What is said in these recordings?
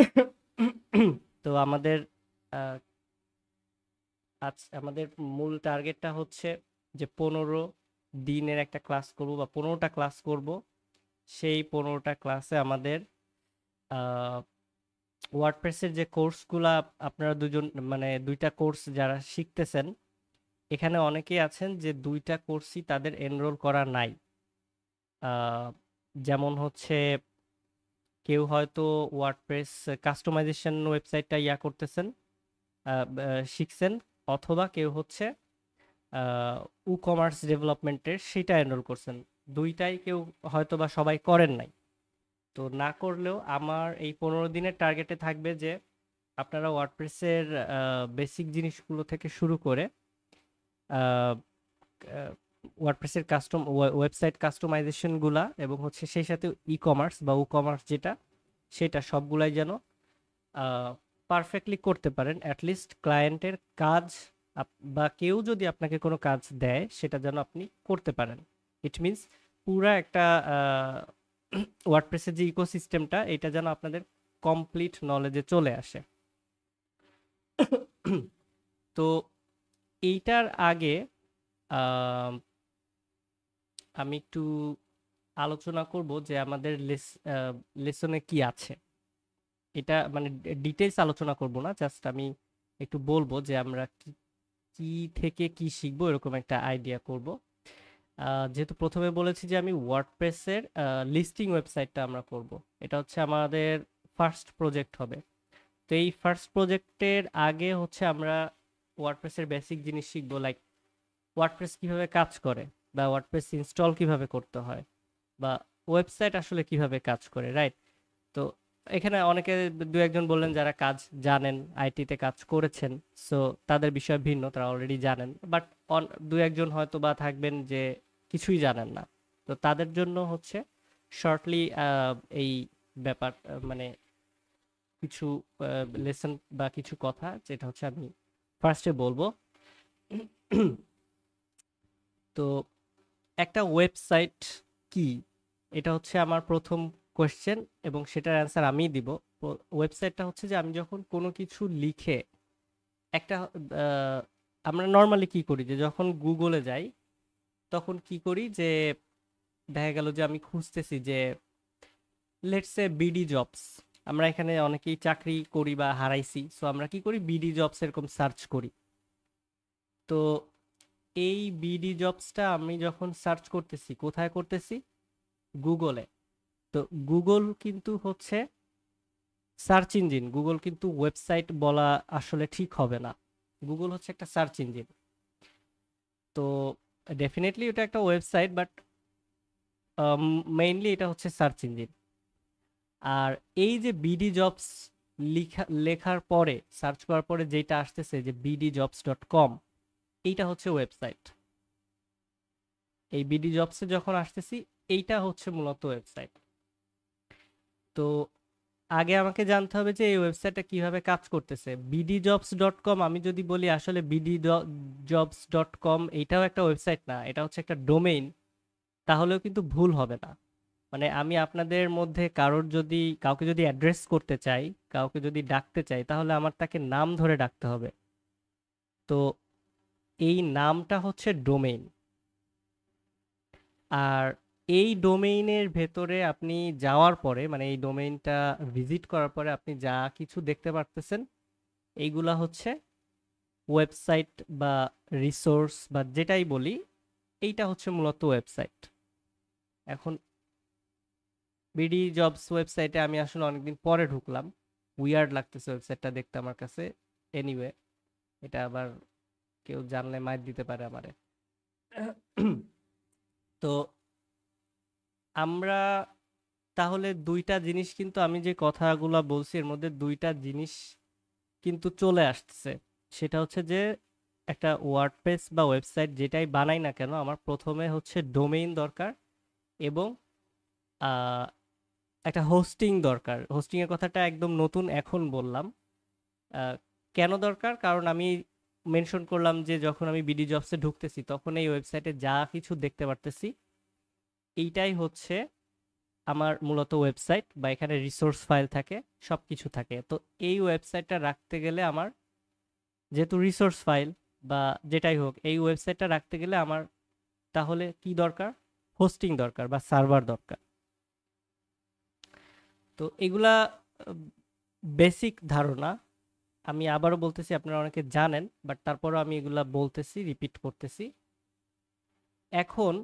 তো আমাদের আজ আমাদের মূল টার্গেটটা হচ্ছে যে পনেরো দিনের একটা ক্লাস করব বা পনেরোটা ক্লাস করব সেই পনেরোটা ক্লাসে আমাদের ওয়ার্ডপ্রেসের যে কোর্সগুলা আপনারা দুজন মানে দুইটা কোর্স যারা শিখতেছেন এখানে অনেকেই আছেন যে দুইটা কোর্সই তাদের এনরোল করা নাই যেমন হচ্ছে কেউ হয়তো ওয়ার্ডপ্রেস কাস্টমাইজেশন ওয়েবসাইটটা ইয়া করতেছেন শিখছেন অথবা কেউ হচ্ছে উ কমার্স ডেভেলপমেন্টের সেটা এনরোল করছেন দুইটাই কেউ হয়তো বা সবাই করেন নাই তো না করলেও আমার এই পনেরো দিনের টার্গেটে থাকবে যে আপনারা ওয়ার্ডপ্রেসের বেসিক জিনিসগুলো থেকে শুরু করে ওয়ার্ডপ্রেসের কাস্টম ওয়েবসাইট কাস্টমাইজেশনগুলা এবং হচ্ছে সেই সাথে ই কমার্স বা ও কমার্স যেটা সেটা সবগুলাই যেন পারফেক্টলি করতে পারেন অ্যাটলিস্ট ক্লায়েন্টের কাজ বা কেউ যদি আপনাকে কোনো কাজ দেয় সেটা যেন আপনি করতে পারেন ইট মিনস পুরা একটা ওয়ার্ডপ্রেসের যে ইকোসিস্টেমটা এটা যেন আপনাদের কমপ্লিট নলেজে চলে আসে তো এইটার আগে আমি একটু আলোচনা করব যে আমাদের লেসনে কি আছে এটা মানে ডিটেলস আলোচনা করব না জাস্ট আমি একটু বলবো যে আমরা কি থেকে কি শিখবো এরকম একটা আইডিয়া করব যেহেতু প্রথমে বলেছি যে আমি ওয়ার্ডপ্রেসের লিস্টিং ওয়েবসাইটটা আমরা করব এটা হচ্ছে আমাদের ফার্স্ট প্রজেক্ট হবে তো এই ফার্স্ট প্রজেক্টের আগে হচ্ছে আমরা ওয়ার্ডপ্রেসের বেসিক জিনিস শিখবো লাইক ওয়ার্ডপ্রেস কীভাবে কাজ করে বা ওয়ার্ডপ্রেস ইনস্টল কিভাবে করতে হয় বা ওয়েবসাইট আসলে কিভাবে কাজ করে রাইট তো এখানে অনেকে দু একজন বললেন যারা কাজ জানেন আইটিতে কাজ করেছেন সো তাদের বিষয় ভিন্ন তারা অলরেডি জানেন বাট অন দু একজন হয়তো বা থাকবেন যে কিছুই জানেন না তো তাদের জন্য হচ্ছে শর্টলি এই ব্যাপার মানে কিছু লেসন বা কিছু কথা যেটা হচ্ছে আমি ফার্স্টে বলবো তো একটা ওয়েবসাইট কি এটা হচ্ছে আমার প্রথম কোয়েশ্চেন এবং সেটার অ্যান্সার আমিই দিব ওয়েবসাইটটা হচ্ছে যে আমি যখন কোনো কিছু লিখে একটা আমরা নর্মালি কি করি যে যখন গুগলে যাই তখন কি করি যে দেখা গেল যে আমি খুঁজতেছি যে লেটস এ বিডি জবস আমরা এখানে অনেকেই চাকরি করি বা হারাইছি সো আমরা কি করি বিডি জবস এরকম সার্চ করি তো এই বিডি জবসটা আমি যখন সার্চ করতেছি কোথায় করতেছি গুগলে তো গুগল কিন্তু হচ্ছে সার্চ ইঞ্জিন গুগল কিন্তু ওয়েবসাইট বলা আসলে ঠিক হবে না গুগল হচ্ছে একটা সার্চ ইঞ্জিন তো ডেফিনেটলি ওটা একটা ওয়েবসাইট বাট মেইনলি এটা হচ্ছে সার্চ ইঞ্জিন আর এই যে বিডি জবস লিখা লেখার পরে সার্চ করার পরে যেটা আসতেছে যে বিডি জবস ডট কম এইটা হচ্ছে ওয়েবসাইট এই বিডি জবসে যখন আসতেছি এইটা হচ্ছে মূলত ওয়েবসাইট তো আগে আমাকে জানতে হবে যে এই ওয়েবসাইটটা কিভাবে কাজ করতেছে বিডি জবস ডট কম আমি যদি বলি আসলে বিডি জবস ডট কম এইটাও একটা ওয়েবসাইট না এটা হচ্ছে একটা ডোমেইন তাহলেও কিন্তু ভুল হবে না মানে আমি আপনাদের মধ্যে কারোর যদি কাউকে যদি অ্যাড্রেস করতে চাই কাউকে যদি ডাকতে চাই তাহলে আমার তাকে নাম ধরে ডাকতে হবে তো এই নামটা হচ্ছে ডোমেইন আর এই ডোমেইনের ভেতরে আপনি যাওয়ার পরে মানে এই ডোমেইনটা ভিজিট করার পরে আপনি যা কিছু দেখতে পারতেছেন এইগুলা হচ্ছে ওয়েবসাইট বা রিসোর্স বা যেটাই বলি এইটা হচ্ছে মূলত ওয়েবসাইট এখন বিডি জবস ওয়েবসাইটে আমি আসলে অনেকদিন পরে ঢুকলাম উইয়ার্ড লাগতেছে ওয়েবসাইটটা দেখতে আমার কাছে এনিওয়ে এটা আবার কেউ জানলে মায়ের দিতে পারে আমারে তো আমরা তাহলে দুইটা জিনিস কিন্তু আমি যে কথাগুলো বলছি এর মধ্যে দুইটা জিনিস কিন্তু চলে আসছে সেটা হচ্ছে যে একটা ওয়ার্ডপ্রেস বা ওয়েবসাইট যেটাই বানাই না কেন আমার প্রথমে হচ্ছে ডোমেইন দরকার এবং একটা হোস্টিং দরকার হোস্টিংয়ের কথাটা একদম নতুন এখন বললাম কেন দরকার কারণ আমি মেনশন করলাম যে যখন আমি বিডি জবসে ঢুকতেছি তখন এই ওয়েবসাইটে যা কিছু দেখতে পারতেছি এইটাই হচ্ছে আমার মূলত ওয়েবসাইট বা এখানে রিসোর্স ফাইল থাকে সব কিছু থাকে তো এই ওয়েবসাইটটা রাখতে গেলে আমার যেহেতু রিসোর্স ফাইল বা যেটাই হোক এই ওয়েবসাইটটা রাখতে গেলে আমার তাহলে কি দরকার হোস্টিং দরকার বা সার্ভার দরকার তো এগুলা বেসিক ধারণা আমি আবারও বলতেছি আপনারা অনেকে জানেন বাট তারপরও আমি এগুলা বলতেছি রিপিট করতেছি এখন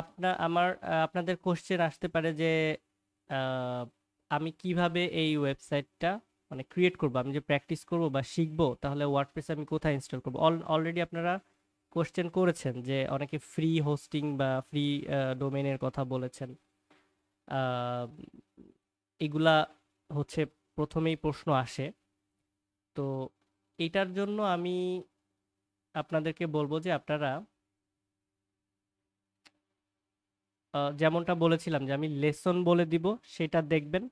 আপনার আমার আপনাদের কোশ্চেন আসতে পারে যে আমি কিভাবে এই ওয়েবসাইটটা মানে ক্রিয়েট করব আমি যে প্র্যাকটিস করব বা শিখব তাহলে ওয়ার্ডপ্রেস আমি কোথায় ইনস্টল করব অলরেডি আপনারা কোশ্চেন করেছেন যে অনেকে ফ্রি হোস্টিং বা ফ্রি ডোমেনের কথা বলেছেন এগুলা হচ্ছে প্রথমেই প্রশ্ন আসে তো এটার জন্য আমি আপনাদেরকে বলবো যে আপনারা যেমনটা বলেছিলাম যে আমি লেসন বলে দিব সেটা দেখবেন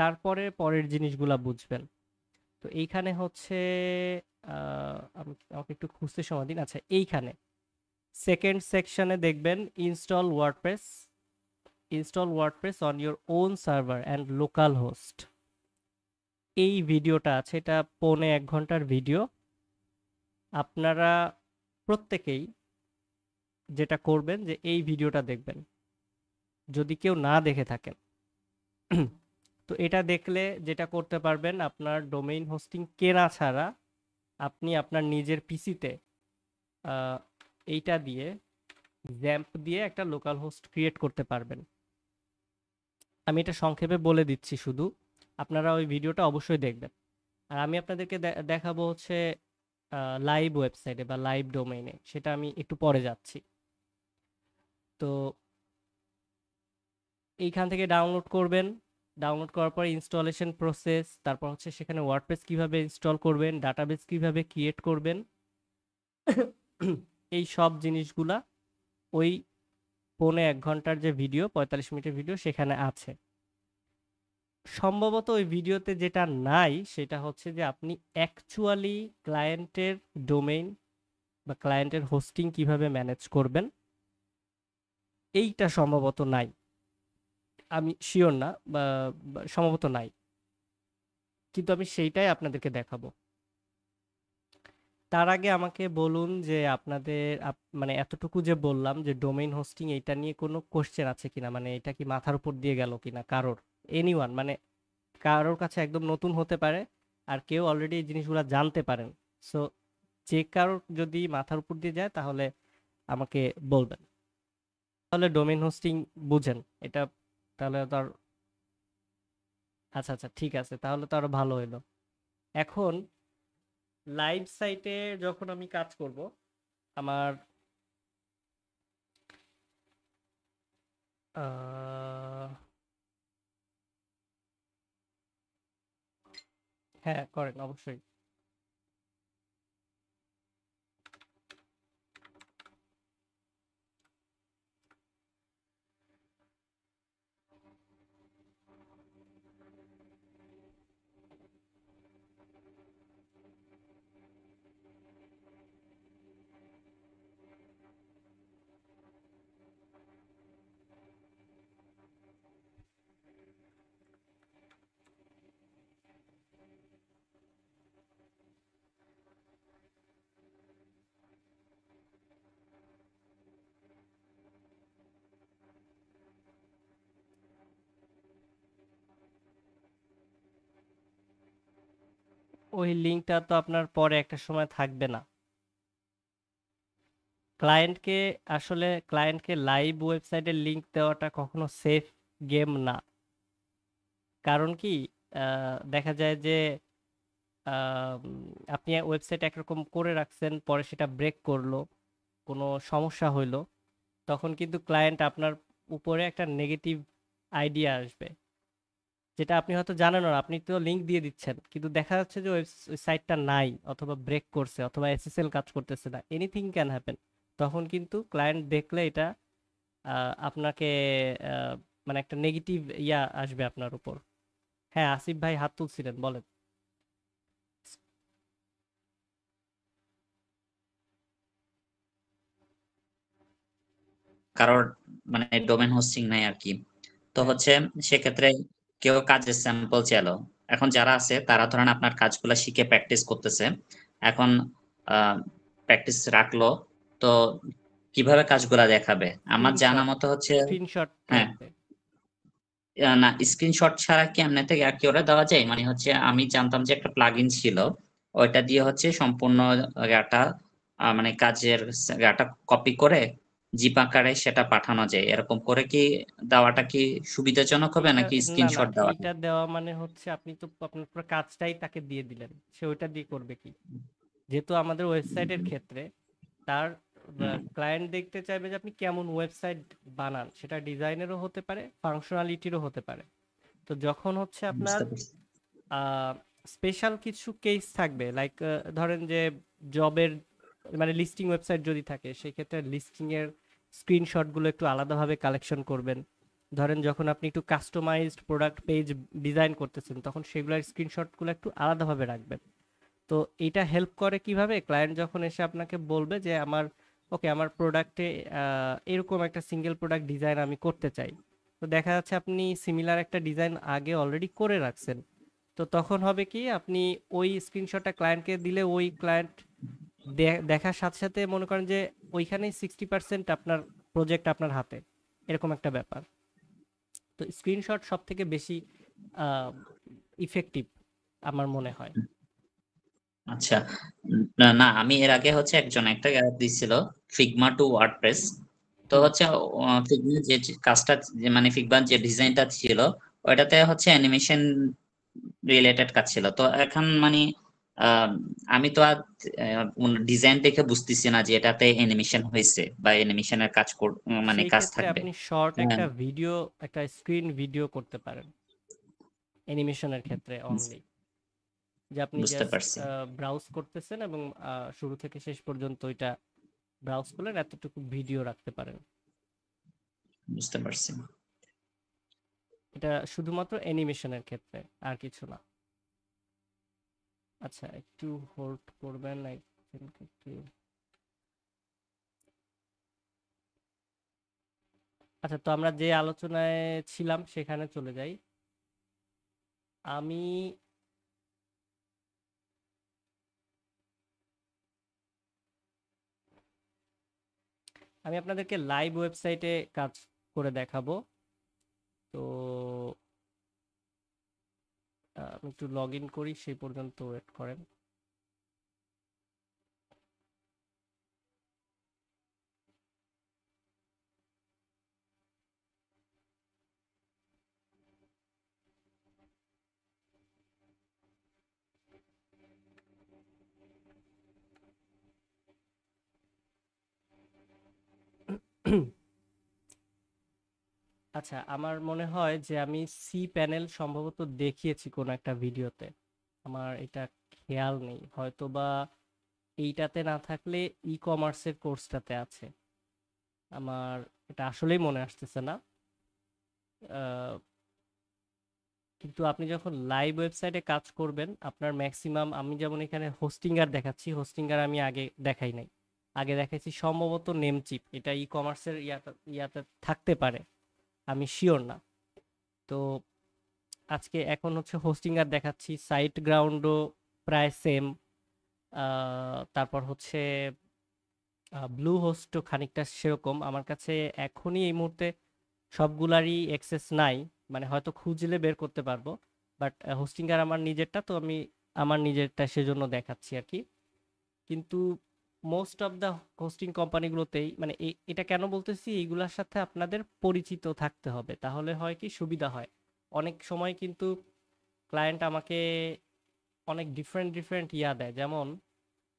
তারপরে পরের জিনিসগুলা বুঝবেন তো এইখানে হচ্ছে আমাকে একটু খুঁজতে সময় দিন আচ্ছা এইখানে সেকেন্ড সেকশনে দেখবেন install WordPress install WordPress on your own server and local host এই ভিডিওটা আছে এটা পৌনে এক ঘন্টার ভিডিও আপনারা প্রত্যেকেই যেটা করবেন যে এই ভিডিওটা দেখবেন যদি কেউ না দেখে থাকেন তো এটা দেখলে যেটা করতে পারবেন আপনার ডোমেইন হোস্টিং কেনা ছাড়া আপনি আপনার নিজের পিসিতে এইটা দিয়ে জ্যাম্প দিয়ে একটা লোকাল হোস্ট ক্রিয়েট করতে পারবেন আমি এটা সংক্ষেপে বলে দিচ্ছি শুধু আপনারা ওই ভিডিওটা অবশ্যই দেখবেন আর আমি আপনাদেরকে দেখাবো হচ্ছে লাইভ ওয়েবসাইটে বা লাইভ ডোমেইনে সেটা আমি একটু পরে যাচ্ছি তো এইখান থেকে ডাউনলোড করবেন ডাউনলোড করার পর ইনস্টলেশন প্রসেস তারপর হচ্ছে সেখানে ওয়ার্ডপ্রেস কিভাবে ইনস্টল করবেন ডাটাবেস কিভাবে ক্রিয়েট করবেন এই সব জিনিসগুলা ওই পৌনে এক ঘন্টার যে ভিডিও পঁয়তাল্লিশ মিনিটের ভিডিও সেখানে আছে সম্ভবত ওই ভিডিওতে যেটা নাই সেটা হচ্ছে যে আপনি অ্যাকচুয়ালি ক্লায়েন্টের ডোমেইন বা ক্লায়েন্টের হোস্টিং কিভাবে ম্যানেজ করবেন এইটা সম্ভবত নাই আমি শিওর না বা সম্ভবত নাই কিন্তু আমি সেইটাই আপনাদেরকে দেখাবো তার আগে আমাকে বলুন যে আপনাদের মানে এতটুকু যে বললাম যে ডোমেইন হোস্টিং এইটা নিয়ে কোনো কোশ্চেন আছে কিনা মানে এটা কি মাথার উপর দিয়ে গেল কিনা কারোর এনিওয়ান মানে কারোর কাছে একদম নতুন হতে পারে আর কেউ অলরেডি এই জিনিসগুলো জানতে পারেন সো যে কারোর যদি মাথার উপর দিয়ে যায় তাহলে আমাকে বলবেন তাহলে ডোমেন হোস্টিং বুঝেন এটা তাহলে তো আর আচ্ছা আচ্ছা ঠিক আছে তাহলে তো আরো ভালো হইলো এখন লাইভ সাইটে যখন আমি কাজ করব আমার হ্যাঁ করেন অবশ্যই ওই লিঙ্কটা তো আপনার পরে একটা সময় থাকবে না ক্লায়েন্টকে আসলে ক্লায়েন্টকে লাইভ ওয়েবসাইটের লিঙ্ক দেওয়াটা কখনো সেফ গেম না কারণ কি দেখা যায় যে আপনি ওয়েবসাইট একরকম করে রাখছেন পরে সেটা ব্রেক করলো কোনো সমস্যা হইলো তখন কিন্তু ক্লায়েন্ট আপনার উপরে একটা নেগেটিভ আইডিয়া আসবে যেটা আপনি হয়তো জানেন না আপনি তো লিংক দিয়ে দিচ্ছেন কিন্তু দেখা যাচ্ছে যে ওই সাইটটা নাই অথবা ব্রেক করছে অথবা এসএসএল কাজ করতেছে না এনিথিং ক্যান হ্যাপেন তখন কিন্তু ক্লায়েন্ট দেখলে এটা আপনাকে মানে একটা নেগেটিভ ইয়া আসবে আপনার উপর হ্যাঁ আসিফ ভাই হাত তুলছিলেন বলেন কারোর মানে ডোমেন হোস্টিং নাই আর কি তো হ্যাঁ। হচ্ছে সেক্ষেত্রে কেউ কাজের স্যাম্পল চেল এখন যারা আছে তারা ধরেন আপনার কাজগুলো শিখে প্র্যাকটিস করতেছে এখন প্র্যাকটিস রাখলো তো কিভাবে কাজগুলা দেখাবে আমার জানা মতো হচ্ছে হ্যাঁ না স্ক্রিনশট ছাড়া কি এমনি থেকে আর কি ওরা দেওয়া যায় মানে হচ্ছে আমি জানতাম যে একটা প্লাগইন ছিল ওইটা দিয়ে হচ্ছে সম্পূর্ণ গাটা মানে কাজের গাটা কপি করে জিপ আকারে সেটা পাঠানো যায় এরকম করে কি দেওয়াটা কি সুবিধাজনক হবে নাকি স্ক্রিনশট দেওয়া এটা দেওয়া মানে হচ্ছে আপনি তো আপনার পুরো কাজটাই তাকে দিয়ে দিলেন সে ওইটা দিয়ে করবে কি যেহেতু আমাদের ওয়েবসাইটের ক্ষেত্রে তার ক্লায়েন্ট দেখতে চাইবে যে আপনি কেমন ওয়েবসাইট বানান সেটা ডিজাইনেরও হতে পারে ফাংশনালিটিরও হতে পারে তো যখন হচ্ছে আপনার স্পেশাল কিছু কেস থাকবে লাইক ধরেন যে জবের মানে লিস্টিং ওয়েবসাইট যদি থাকে সেই ক্ষেত্রে লিস্টিংয়ের স্ক্রিনশটগুলো একটু আলাদাভাবে কালেকশন করবেন ধরেন যখন আপনি একটু কাস্টমাইজড প্রোডাক্ট পেজ ডিজাইন করতেছেন তখন সেগুলোর স্ক্রিনশটগুলো একটু আলাদাভাবে রাখবেন তো এটা হেল্প করে কিভাবে ক্লায়েন্ট যখন এসে আপনাকে বলবে যে আমার ওকে আমার প্রোডাক্টে এরকম একটা সিঙ্গেল প্রোডাক্ট ডিজাইন আমি করতে চাই তো দেখা যাচ্ছে আপনি সিমিলার একটা ডিজাইন আগে অলরেডি করে রাখছেন তো তখন হবে কি আপনি ওই স্ক্রিনশটটা ক্লায়েন্টকে দিলে ওই ক্লায়েন্ট দেখার সাথে সাথে মনে করেন যে ওইখানে সিক্সটি পার্সেন্ট আপনার প্রজেক্ট আপনার হাতে এরকম একটা ব্যাপার তো স্ক্রিনশট সব থেকে বেশি ইফেক্টিভ আমার মনে হয় আচ্ছা না আমি এর আগে হচ্ছে একজন একটা গ্যাপ দিছিল ফিগমা টু ওয়ার্ডপ্রেস তো হচ্ছে ফিগমা যে কাজটা মানে ফিগমা যে ডিজাইনটা ছিল ওইটাতে হচ্ছে অ্যানিমেশন রিলেটেড কাজ ছিল তো এখন মানে আমি তো আর ডিজাইন দেখে বুঝতেছি না যে এটাতে অ্যানিমেশন হয়েছে বা অ্যানিমেশনের কাজ মানে কাজ থাকবে আপনি শর্ট হ্যাঁ। একটা ভিডিও একটা স্ক্রিন ভিডিও করতে পারেন অ্যানিমেশনের ক্ষেত্রে অনলি যে আপনি ব্রাউজ করতেছেন এবং শুরু থেকে শেষ পর্যন্ত এটা ব্রাউজ করলেন এতটুকু ভিডিও রাখতে পারেন বুঝতে পারছি এটা শুধুমাত্র অ্যানিমেশনের ক্ষেত্রে আর কিছু না আচ্ছা একটু হোল্ড করবেন একটু আচ্ছা তো আমরা যে আলোচনায় ছিলাম সেখানে চলে যাই আমি আমি আপনাদেরকে লাইভ ওয়েবসাইটে কাজ করে দেখাবো তো আমি একটু লগ ইন করি সেই পর্যন্ত ওয়েট করেন হুম আচ্ছা আমার মনে হয় যে আমি সি প্যানেল সম্ভবত দেখিয়েছি কোনো একটা ভিডিওতে আমার এটা খেয়াল নেই হয়তো বা এইটাতে না থাকলে ই কমার্সের কোর্সটাতে আছে আমার এটা আসলেই মনে আসতেছে না কিন্তু আপনি যখন লাইভ ওয়েবসাইটে কাজ করবেন আপনার ম্যাক্সিমাম আমি যেমন এখানে হোস্টিঙ্গার দেখাচ্ছি হোস্টিঙ্গার আমি আগে দেখাই নাই আগে দেখাইছি সম্ভবত নেমচিপ এটা ই কমার্সের ইয়াতে ইয়াতে থাকতে পারে আমি শিওর না তো আজকে এখন হচ্ছে হোস্টিং আর দেখাচ্ছি সাইট গ্রাউন্ডও প্রায় সেম তারপর হচ্ছে ব্লু হোস্টও খানিকটা সেরকম আমার কাছে এখনই এই মুহূর্তে সবগুলারই অ্যাক্সেস নাই মানে হয়তো খুঁজলে বের করতে পারবো বাট হোস্টিং আর আমার নিজেরটা তো আমি আমার নিজেরটা সেজন্য দেখাচ্ছি আর কি কিন্তু মোস্ট অফ দ্য হোস্টিং কোম্পানিগুলোতেই মানে এটা কেন বলতেছি এইগুলোর সাথে আপনাদের পরিচিত থাকতে হবে তাহলে হয় কি সুবিধা হয় অনেক সময় কিন্তু ক্লায়েন্ট আমাকে অনেক ডিফারেন্ট ডিফারেন্ট ইয়া দেয় যেমন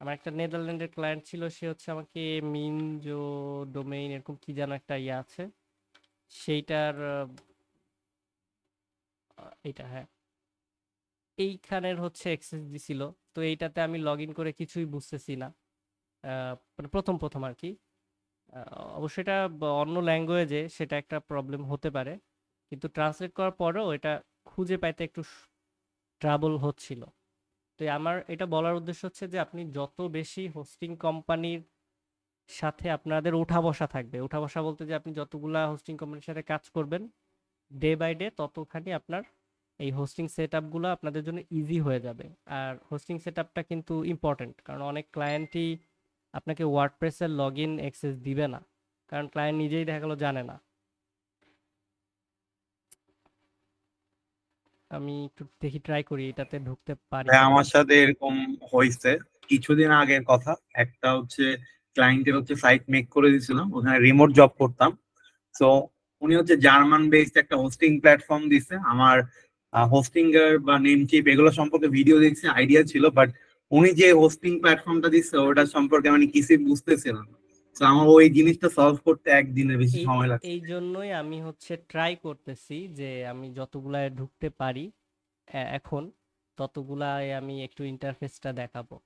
আমার একটা নেদারল্যান্ডের ক্লায়েন্ট ছিল সে হচ্ছে আমাকে মিনজো ডোমেইন এরকম কি যেন একটা ইয়ে আছে সেইটার এটা হ্যাঁ এইখানের হচ্ছে এক্সেস দিছিল তো এইটাতে আমি লগ ইন করে কিছুই বুঝতেছি না প্রথম প্রথম আর কি অবশ্য এটা অন্য ল্যাঙ্গুয়েজে সেটা একটা প্রবলেম হতে পারে কিন্তু ট্রান্সলেট করার পরেও এটা খুঁজে পাইতে একটু ট্রাবল হচ্ছিল তো আমার এটা বলার উদ্দেশ্য হচ্ছে যে আপনি যত বেশি হোস্টিং কোম্পানির সাথে আপনাদের উঠা বসা থাকবে উঠা বসা বলতে যে আপনি যতগুলা হোস্টিং কোম্পানির সাথে কাজ করবেন ডে বাই ডে ততখানি আপনার এই হোস্টিং সেট আপনাদের জন্য ইজি হয়ে যাবে আর হোস্টিং সেট কিন্তু ইম্পর্টেন্ট কারণ অনেক ক্লায়েন্টই আপনাকে ওয়ার্ডপ্রেসের লগ ইন অ্যাক্সেস দিবে না কারণ ক্লায়েন্ট নিজেই দেখা গেলো জানে না আমি একটু দেখি ট্রাই করি এটাতে ঢুকতে পারি আমার সাথে এরকম হয়েছে কিছুদিন আগের কথা একটা হচ্ছে ক্লায়েন্টের হচ্ছে সাইট মেক করে দিয়েছিলাম ওখানে রিমোট জব করতাম সো উনি হচ্ছে জার্মান বেসড একটা হোস্টিং প্ল্যাটফর্ম দিছে আমার হোস্টিং এর বা নেম চিপ এগুলো সম্পর্কে ভিডিও দেখছি আইডিয়া ছিল বাট উনি যে হোস্টিং প্ল্যাটফর্মটা দিচ্ছে ওটা সম্পর্কে মানে কিছু বুঝতেছিল তো আমার ওই জিনিসটা সলভ করতে একদিনের বেশি সময় লাগে এই জন্যই আমি হচ্ছে ট্রাই করতেছি যে আমি যতগুলা ঢুকতে পারি এখন ততগুলাই আমি একটু ইন্টারফেসটা দেখাবো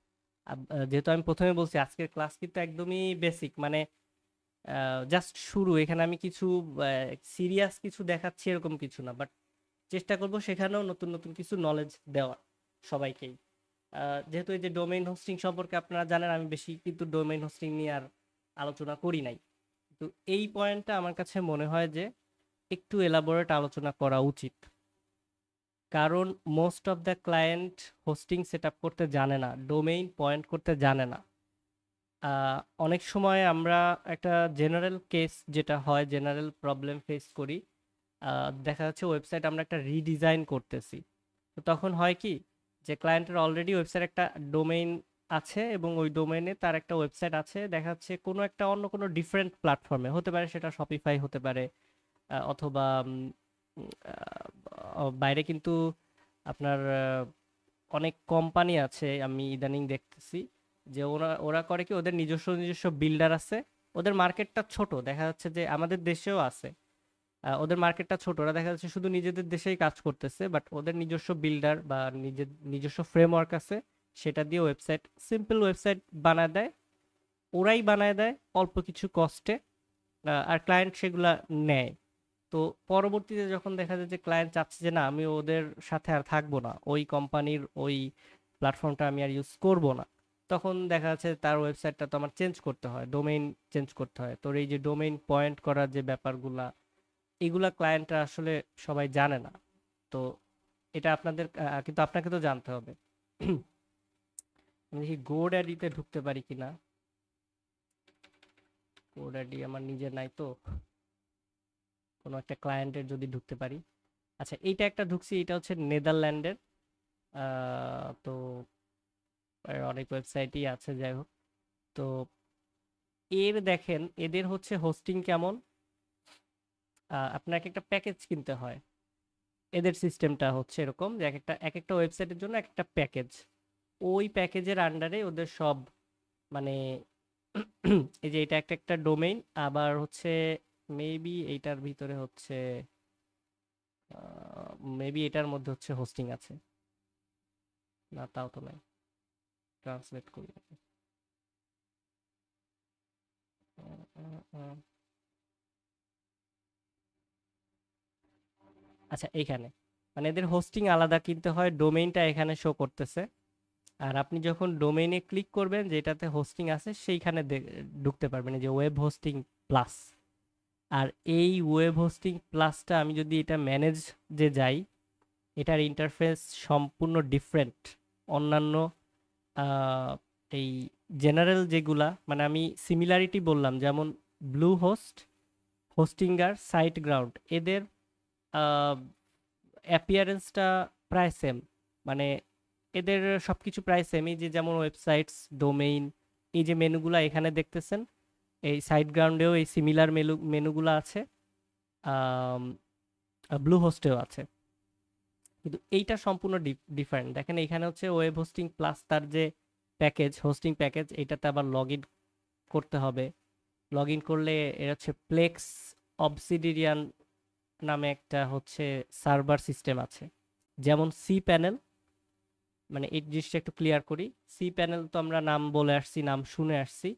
যেহেতু আমি প্রথমে বলছি আজকের ক্লাস কিন্তু একদমই বেসিক মানে জাস্ট শুরু এখানে আমি কিছু সিরিয়াস কিছু দেখাচ্ছি এরকম কিছু না বাট চেষ্টা করব সেখানেও নতুন নতুন কিছু নলেজ দেওয়ার সবাইকেই যেহেতু এই যে ডোমেইন হোস্টিং সম্পর্কে আপনারা জানেন আমি বেশি কিন্তু ডোমেইন হোস্টিং নিয়ে আর আলোচনা করি নাই কিন্তু এই পয়েন্টটা আমার কাছে মনে হয় যে একটু এলাবোরেট আলোচনা করা উচিত কারণ most of the client hosting set করতে জানে না ডোমেইন পয়েন্ট করতে জানে না অনেক সময় আমরা একটা জেনারেল কেস যেটা হয় জেনারেল প্রবলেম ফেস করি দেখা যাচ্ছে ওয়েবসাইট আমরা একটা রিডিজাইন করতেছি তো তখন হয় কি যে ক্লায়েন্টের অলরেডি ওয়েবসাইট একটা ডোমেইন আছে এবং ওই ডোমেইনে তার একটা ওয়েবসাইট আছে দেখা যাচ্ছে কোনো একটা অন্য কোনো ডিফারেন্ট প্ল্যাটফর্মে হতে পারে সেটা শপিফাই হতে পারে অথবা বাইরে কিন্তু আপনার অনেক কোম্পানি আছে আমি ইদানিং দেখতেছি যে ওরা ওরা করে কি ওদের নিজস্ব নিজস্ব বিল্ডার আছে ওদের মার্কেটটা ছোট দেখা যাচ্ছে যে আমাদের দেশেও আছে ওদের মার্কেটটা ছোট ওরা দেখা যাচ্ছে শুধু নিজেদের দেশেই কাজ করতেছে বাট ওদের নিজস্ব বিল্ডার বা নিজের নিজস্ব ফ্রেমওয়ার্ক আছে সেটা দিয়ে ওয়েবসাইট সিম্পল ওয়েবসাইট বানায় দেয় ওরাই বানায় দেয় অল্প কিছু কস্টে আর ক্লায়েন্ট সেগুলা নেয় তো পরবর্তীতে যখন দেখা যায় যে ক্লায়েন্ট চাচ্ছে যে না আমি ওদের সাথে আর থাকবো না ওই কোম্পানির ওই প্ল্যাটফর্মটা আমি আর ইউজ করব না তখন দেখা যাচ্ছে তার ওয়েবসাইটটা তো আমার চেঞ্জ করতে হয় ডোমেইন চেঞ্জ করতে হয় তোর এই যে ডোমেইন পয়েন্ট করার যে ব্যাপারগুলা এগুলা ক্লায়েন্টরা আসলে সবাই জানে না তো এটা আপনাদের কিন্তু আপনাকে তো জানতে হবে আমি দেখি গোড অ্যাডিতে ঢুকতে পারি কিনা গোড অ্যাডি আমার নিজের নাই তো কোনো একটা ক্লায়েন্টের যদি ঢুকতে পারি আচ্ছা এইটা একটা ঢুকছি এটা হচ্ছে নেদারল্যান্ডের তো অনেক ওয়েবসাইটই আছে যাই হোক তো এর দেখেন এদের হচ্ছে হোস্টিং কেমন আপনাকে একটা প্যাকেজ কিনতে হয় এদের সিস্টেমটা হচ্ছে এরকম যে এক একটা এক একটা ওয়েবসাইটের জন্য এক একটা প্যাকেজ ওই প্যাকেজের আন্ডারে ওদের সব মানে এই যে এটা একটা একটা ডোমেইন আবার হচ্ছে মেবি এইটার ভিতরে হচ্ছে মেবি এটার মধ্যে হচ্ছে হোস্টিং আছে না তাও তো নাই ট্রান্সলেট করি আচ্ছা এখানে মানে এদের হোস্টিং আলাদা কিনতে হয় ডোমেইনটা এখানে শো করতেছে আর আপনি যখন ডোমেইনে ক্লিক করবেন যেটাতে হোস্টিং আছে সেইখানে ঢুকতে পারবেন যে ওয়েব হোস্টিং প্লাস আর এই ওয়েব হোস্টিং প্লাসটা আমি যদি এটা ম্যানেজ যে যাই এটার ইন্টারফেস সম্পূর্ণ ডিফারেন্ট অন্যান্য এই জেনারেল যেগুলা মানে আমি সিমিলারিটি বললাম যেমন Bluehost Hostinger SiteGround এদের অ্যাপিয়ারেন্সটা প্রায় সেম মানে এদের সব কিছু প্রায় সেমই যে যেমন ওয়েবসাইটস ডোমেইন এই যে মেনুগুলো এখানে দেখতেছেন এই সাইড গ্রাউন্ডেও এই সিমিলার মেনু মেনুগুলো আছে ব্লু হোস্টেও আছে কিন্তু এইটা সম্পূর্ণ ডিফারেন্ট দেখেন এখানে হচ্ছে ওয়েব হোস্টিং প্লাস তার যে প্যাকেজ হোস্টিং প্যাকেজ এটাতে আবার লগ করতে হবে লগ করলে এর হচ্ছে প্লেক্স অবসিডিরিয়ান নামে একটা হচ্ছে সার্ভার সিস্টেম আছে যেমন সি প্যানেল মানে এই জিনিসটা একটু ক্লিয়ার করি সি প্যানেল তো আমরা নাম বলে আসছি নাম শুনে আসছি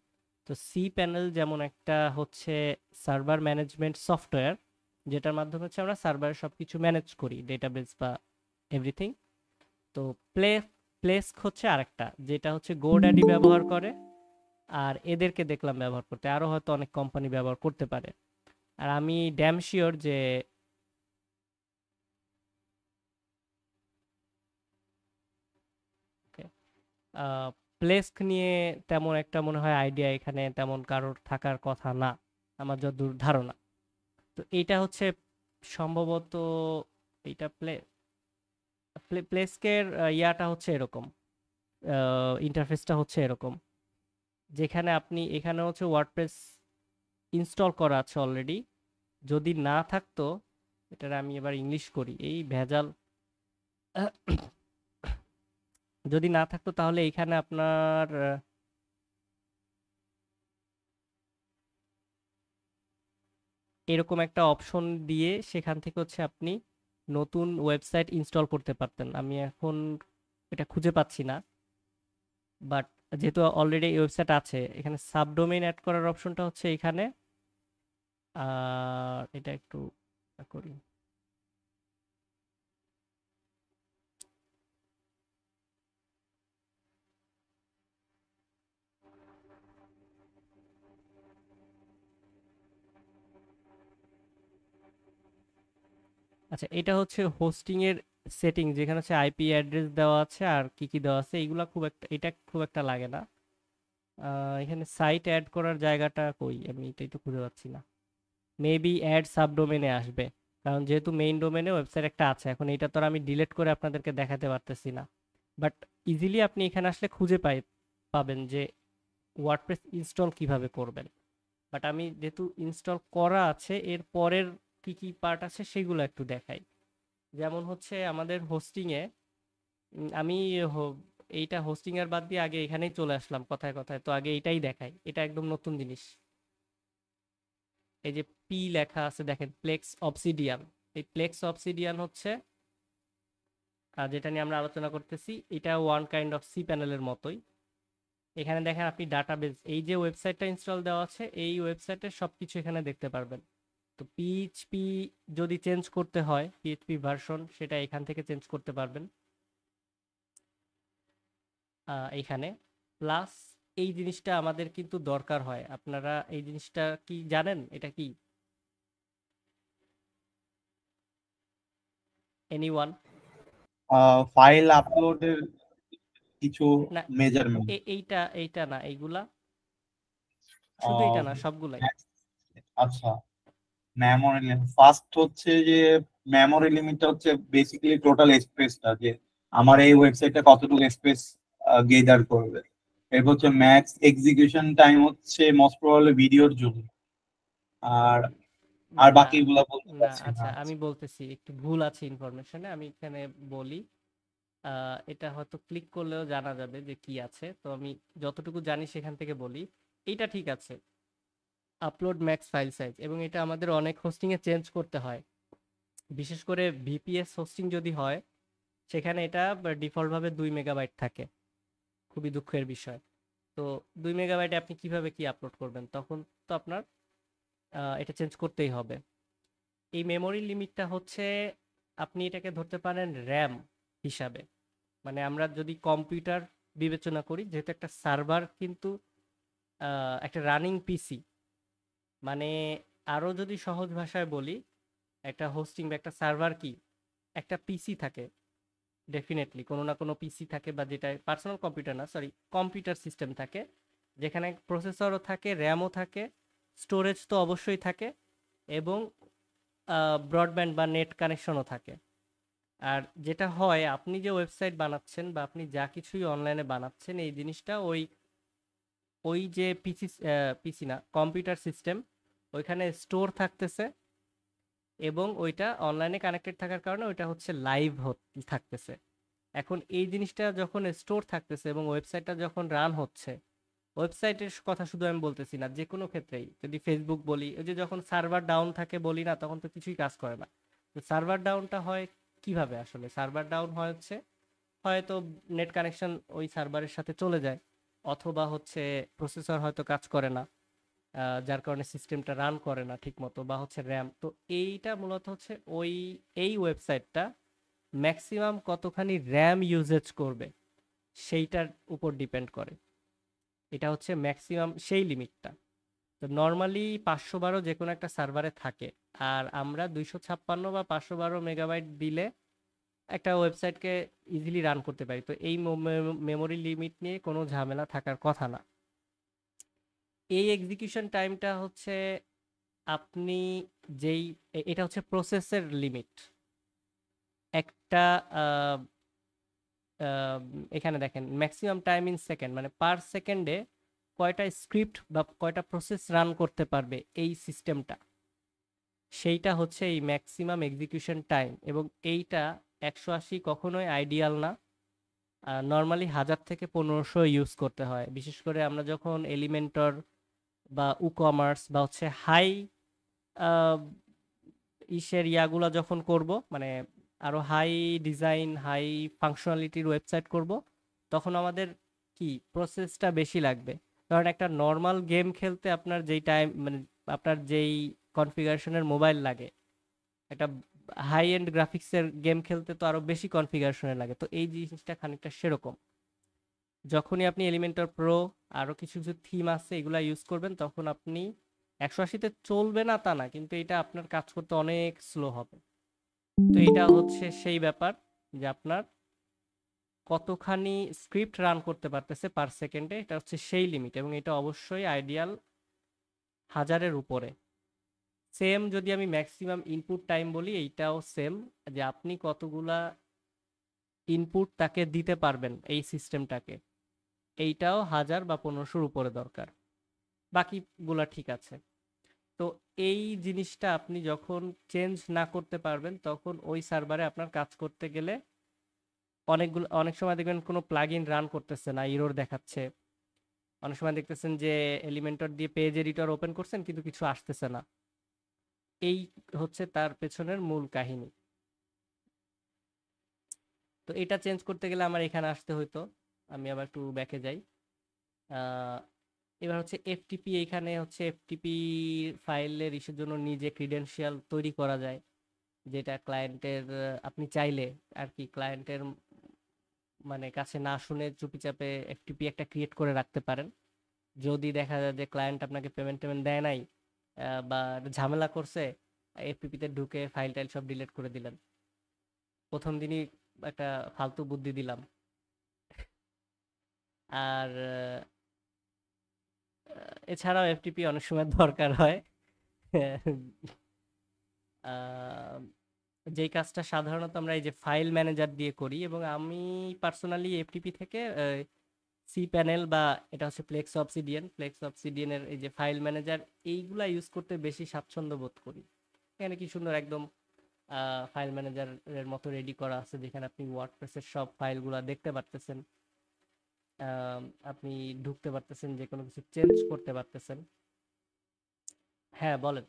তো সি প্যানেল যেমন একটা হচ্ছে সার্ভার ম্যানেজমেন্ট সফটওয়্যার যেটার মাধ্যমে হচ্ছে আমরা সার্ভারে সব কিছু ম্যানেজ করি ডেটাবেস বা এভরিথিং তো প্লে প্লেস্ক হচ্ছে আরেকটা যেটা হচ্ছে গোড্যাডি ব্যবহার করে আর এদেরকে দেখলাম ব্যবহার করতে আরও হয়তো অনেক কোম্পানি ব্যবহার করতে পারে আর আমি ড্যাম শিওর যে প্লেস্ক নিয়ে তেমন একটা মনে হয় আইডিয়া এখানে তেমন কারোর থাকার কথা না আমার যতদূর ধারণা তো এইটা হচ্ছে সম্ভবত এইটা প্লে প্লেস্কের ইয়াটা হচ্ছে এরকম ইন্টারফেসটা হচ্ছে এরকম যেখানে আপনি এখানে হচ্ছে ওয়ার্ডপ্রেস ইনস্টল করা আছে অলরেডি যদি না থাকতো এটার আমি এবার ইংলিশ করি এই ভেজাল যদি না থাকতো তাহলে এইখানে আপনার এরকম একটা অপশন দিয়ে সেখান থেকে হচ্ছে আপনি নতুন ওয়েবসাইট ইনস্টল করতে পারতেন আমি এখন এটা খুঁজে পাচ্ছি না বাট যেহেতু অলরেডি এই ওয়েবসাইট আছে এখানে সাবডোমেইন অ্যাড করার অপশনটা হচ্ছে এখানে আর এটা একটু করি আচ্ছা এটা হচ্ছে হোস্টিংয়ের সেটিং যেখানে হচ্ছে আইপি অ্যাড্রেস দেওয়া আছে আর কি কি দেওয়া আছে এইগুলা খুব একটা এটা খুব একটা লাগে না এখানে সাইট অ্যাড করার জায়গাটা কই আমি এটাই তো খুঁজে পাচ্ছি না মেবি অ্যাড সাবডোমেনে আসবে কারণ যেহেতু মেইন ডোমেনে ওয়েবসাইট একটা আছে এখন এটা তো আমি ডিলিট করে আপনাদেরকে দেখাতে পারতেছি না বাট ইজিলি আপনি এখানে আসলে খুঁজে পাই পাবেন যে ওয়ার্ডপ্রেস ইনস্টল কিভাবে করবেন বাট আমি যেহেতু ইনস্টল করা আছে এর পরের কী কী পার্ট আছে সেগুলো একটু দেখাই যেমন হচ্ছে আমাদের হোস্টিংয়ে আমি এইটা হোস্টিং এর বাদ দিয়ে আগে এখানেই চলে আসলাম কথায় কথায় তো আগে এটাই দেখাই এটা একদম নতুন জিনিস এই যে পি লেখা আছে দেখেন প্লেক্স অবসিডিয়ান এই প্লেক্স অবসিডিয়ান হচ্ছে যেটা নিয়ে আমরা আলোচনা করতেছি এটা ওয়ান কাইন্ড অফ সি প্যানেলের মতোই এখানে দেখেন আপনি ডাটাবেস এই যে ওয়েবসাইটটা ইনস্টল দেওয়া আছে এই ওয়েবসাইটে সব কিছু এখানে দেখতে পারবেন তো পিএইচপি যদি চেঞ্জ করতে হয় পিএইচপি ভার্সন সেটা এখান থেকে চেঞ্জ করতে পারবেন এইখানে প্লাস এই জিনিসটা আমাদের কিন্তু দরকার হয় আপনারা এই জিনিসটা কি জানেন এটা কি এনিওয়ান ফাইল আপলোডের কিছু মেজারমেন্ট এইটা এইটা না এইগুলা শুধু এটা না সবগুলাই হ্যাঁ, আচ্ছা মেমোরি লিমিট ফার্স্ট হচ্ছে যে মেমোরি লিমিটটা হচ্ছে বেসিক্যালি টোটাল স্পেসটা যে আমার এই ওয়েবসাইটটা কতটুকু স্পেস গেদার করবে এরপর হচ্ছে ম্যাক্স এক্সিকিউশন টাইম হচ্ছে মোস্ট প্রবাবলি ভিডিওর জন্য আর আর আচ্ছা, বাকিগুলো বলতে আচ্ছা আমি বলতেছি একটু ভুল আছে ইনফরমেশনে আমি এখানে বলি এটা হয়তো ক্লিক করলেও জানা যাবে যে কি আছে তো আমি যতটুকু জানি সেখান থেকে বলি এটা ঠিক আছে আপলোড ম্যাক্স ফাইল সাইজ এবং এটা আমাদের অনেক হোস্টিংয়ে চেঞ্জ করতে হয় বিশেষ করে ভিপিএস হোস্টিং যদি হয় সেখানে এটা ডিফল্টভাবে দুই মেগাবাইট থাকে খুবই দুঃখের বিষয় তো দুই মেগাবাইটে আপনি কিভাবে কি আপলোড করবেন তখন তো আপনার এটা চেঞ্জ করতেই হবে এই মেমোরি লিমিটটা হচ্ছে আপনি এটাকে ধরতে পারেন র্যাম হিসাবে মানে আমরা যদি কম্পিউটার বিবেচনা করি যেহেতু একটা সার্ভার কিন্তু একটা রানিং পিসি মানে আরও যদি সহজ ভাষায় বলি একটা হোস্টিং বা একটা সার্ভার কি একটা পিসি থাকে ডেফিনেটলি কোনো না কোনো পিসি থাকে বা যেটা পার্সোনাল কম্পিউটার না সরি কম্পিউটার সিস্টেম থাকে যেখানে প্রসেসরও থাকে র্যামও থাকে স্টোরেজ তো অবশ্যই থাকে এবং ব্রডব্যান্ড বা নেট কানেকশনও থাকে আর যেটা হয় আপনি যে ওয়েবসাইট বানাচ্ছেন বা আপনি যা কিছুই অনলাইনে বানাচ্ছেন এই জিনিসটা ওই ওই যে পিসি পিসি না কম্পিউটার সিস্টেম ওইখানে স্টোর থাকতেছে এবং ওইটা অনলাইনে কানেক্টেড থাকার কারণে ওইটা হচ্ছে লাইভ থাকতেছে এখন এই জিনিসটা যখন স্টোর থাকতেছে এবং ওয়েবসাইটটা যখন রান হচ্ছে ওয়েবসাইটের কথা শুধু আমি বলতেছি না যে কোনো ক্ষেত্রেই যদি ফেসবুক বলি ওই যে যখন সার্ভার ডাউন থাকে বলি না তখন তো কিছুই কাজ করে না তো সার্ভার ডাউনটা হয় কিভাবে আসলে সার্ভার ডাউন হয় হচ্ছে হয়তো নেট কানেকশন ওই সার্ভারের সাথে চলে যায় অথবা হচ্ছে প্রসেসর হয়তো কাজ করে না যার কারণে সিস্টেমটা রান করে না ঠিকমতো বা হচ্ছে র্যাম তো এইটা মূলত হচ্ছে ওই এই ওয়েবসাইটটা ম্যাক্সিমাম কতখানি র্যাম ইউজেজ করবে সেইটার উপর ডিপেন্ড করে এটা হচ্ছে ম্যাক্সিমাম সেই লিমিটটা তো নর্মালি পাঁচশো বারো যে কোনো একটা সার্ভারে থাকে আর আমরা দুইশো ছাপ্পান্ন বা পাঁচশো বারো মেগাবাইট দিলে একটা ওয়েবসাইটকে ইজিলি রান করতে পারি তো এই মেমোরি লিমিট নিয়ে কোনো ঝামেলা থাকার কথা না এই এক্সিকিউশন টাইমটা হচ্ছে আপনি যেই এটা হচ্ছে প্রসেসের লিমিট একটা এখানে দেখেন ম্যাক্সিমাম টাইম ইন সেকেন্ড মানে পার সেকেন্ডে কয়টা স্ক্রিপ্ট বা কয়টা প্রসেস রান করতে পারবে এই সিস্টেমটা সেইটা হচ্ছে এই ম্যাক্সিমাম এক্সিকিউশন টাইম এবং এইটা একশো আশি কখনোই আইডিয়াল না নর্মালি হাজার থেকে পনেরোশো ইউজ করতে হয় বিশেষ করে আমরা যখন এলিমেন্টর বা উকমার্স কমার্স বা হচ্ছে হাই ইসের ইয়াগুলো যখন করব মানে আরও হাই ডিজাইন হাই ফাংশনালিটির ওয়েবসাইট করব তখন আমাদের কি প্রসেসটা বেশি লাগবে কারণ একটা নর্মাল গেম খেলতে আপনার যেই টাইম মানে আপনার যেই কনফিগারেশনের মোবাইল লাগে একটা হাই এন্ড গ্রাফিক্সের গেম খেলতে তো আরও বেশি কনফিগারেশনের লাগে তো এই জিনিসটা খানিকটা সেরকম যখনই আপনি এলিমেন্টার প্রো আরও কিছু কিছু থিম আছে এগুলা ইউজ করবেন তখন আপনি একশো আশিতে চলবে না তা না কিন্তু এটা আপনার কাজ করতে অনেক স্লো হবে তো এটা হচ্ছে সেই ব্যাপার যে আপনার কতখানি স্ক্রিপ্ট রান করতে পারতেছে পার সেকেন্ডে এটা হচ্ছে সেই লিমিট এবং এটা অবশ্যই আইডিয়াল হাজারের উপরে সেম যদি আমি ম্যাক্সিমাম ইনপুট টাইম বলি এইটাও সেম যে আপনি কতগুলা ইনপুট তাকে দিতে পারবেন এই সিস্টেমটাকে এইটাও হাজার বা পনেরোশোর উপরে দরকার বাকিগুলা ঠিক আছে তো এই জিনিসটা আপনি যখন চেঞ্জ না করতে পারবেন তখন ওই সার্ভারে আপনার কাজ করতে গেলে অনেকগুলো অনেক সময় দেখবেন কোনো প্লাগ ইন রান করতেছে না ইরোর দেখাচ্ছে অনেক সময় দেখতেছেন যে এলিমেন্টর দিয়ে পেজ এডিটর ওপেন করছেন কিন্তু কিছু আসতেছে না এই হচ্ছে তার পেছনের মূল কাহিনী তো এটা চেঞ্জ করতে গেলে আমার এখানে আসতে হইতো আমি আবার একটু ব্যাকে যাই এবার হচ্ছে এফটিপি এখানে হচ্ছে এফটিপি ফাইলের ইস্যুর জন্য নিজে ক্রিডেন্সিয়াল তৈরি করা যায় যেটা ক্লায়েন্টের আপনি চাইলে আর কি ক্লায়েন্টের মানে কাছে না শুনে চুপিচাপে এফটিপি একটা ক্রিয়েট করে রাখতে পারেন যদি দেখা যায় যে ক্লায়েন্ট আপনাকে পেমেন্ট টেমেন্ট দেয় নাই বা ঝামেলা করছে এফপিপিতে ঢুকে ফাইল টাইল সব ডিলিট করে দিলেন প্রথম দিনই একটা ফালতু বুদ্ধি দিলাম আর এছাড়াও এফটিপি অনেক সময় দরকার হয় যেই কাজটা সাধারণত আমরা এই যে ফাইল ম্যানেজার দিয়ে করি এবং আমি পার্সোনালি এফটিপি থেকে সি প্যানেল বা এটা হচ্ছে ফ্লেক্স অবসিডিয়ান ফ্লেক্স অবসিডিয়ানের এই যে ফাইল ম্যানেজার এইগুলা ইউজ করতে বেশি স্বাচ্ছন্দ্য বোধ করি এখানে কি সুন্দর একদম ফাইল ম্যানেজারের মতো রেডি করা আছে যেখানে আপনি ওয়ার্ডপ্রেসের সব ফাইলগুলা দেখতে পারতেছেন আপনি ঢুকতে পারতেছেন যে কোনো কিছু চেঞ্জ করতে পারতেছেন হ্যাঁ বলেন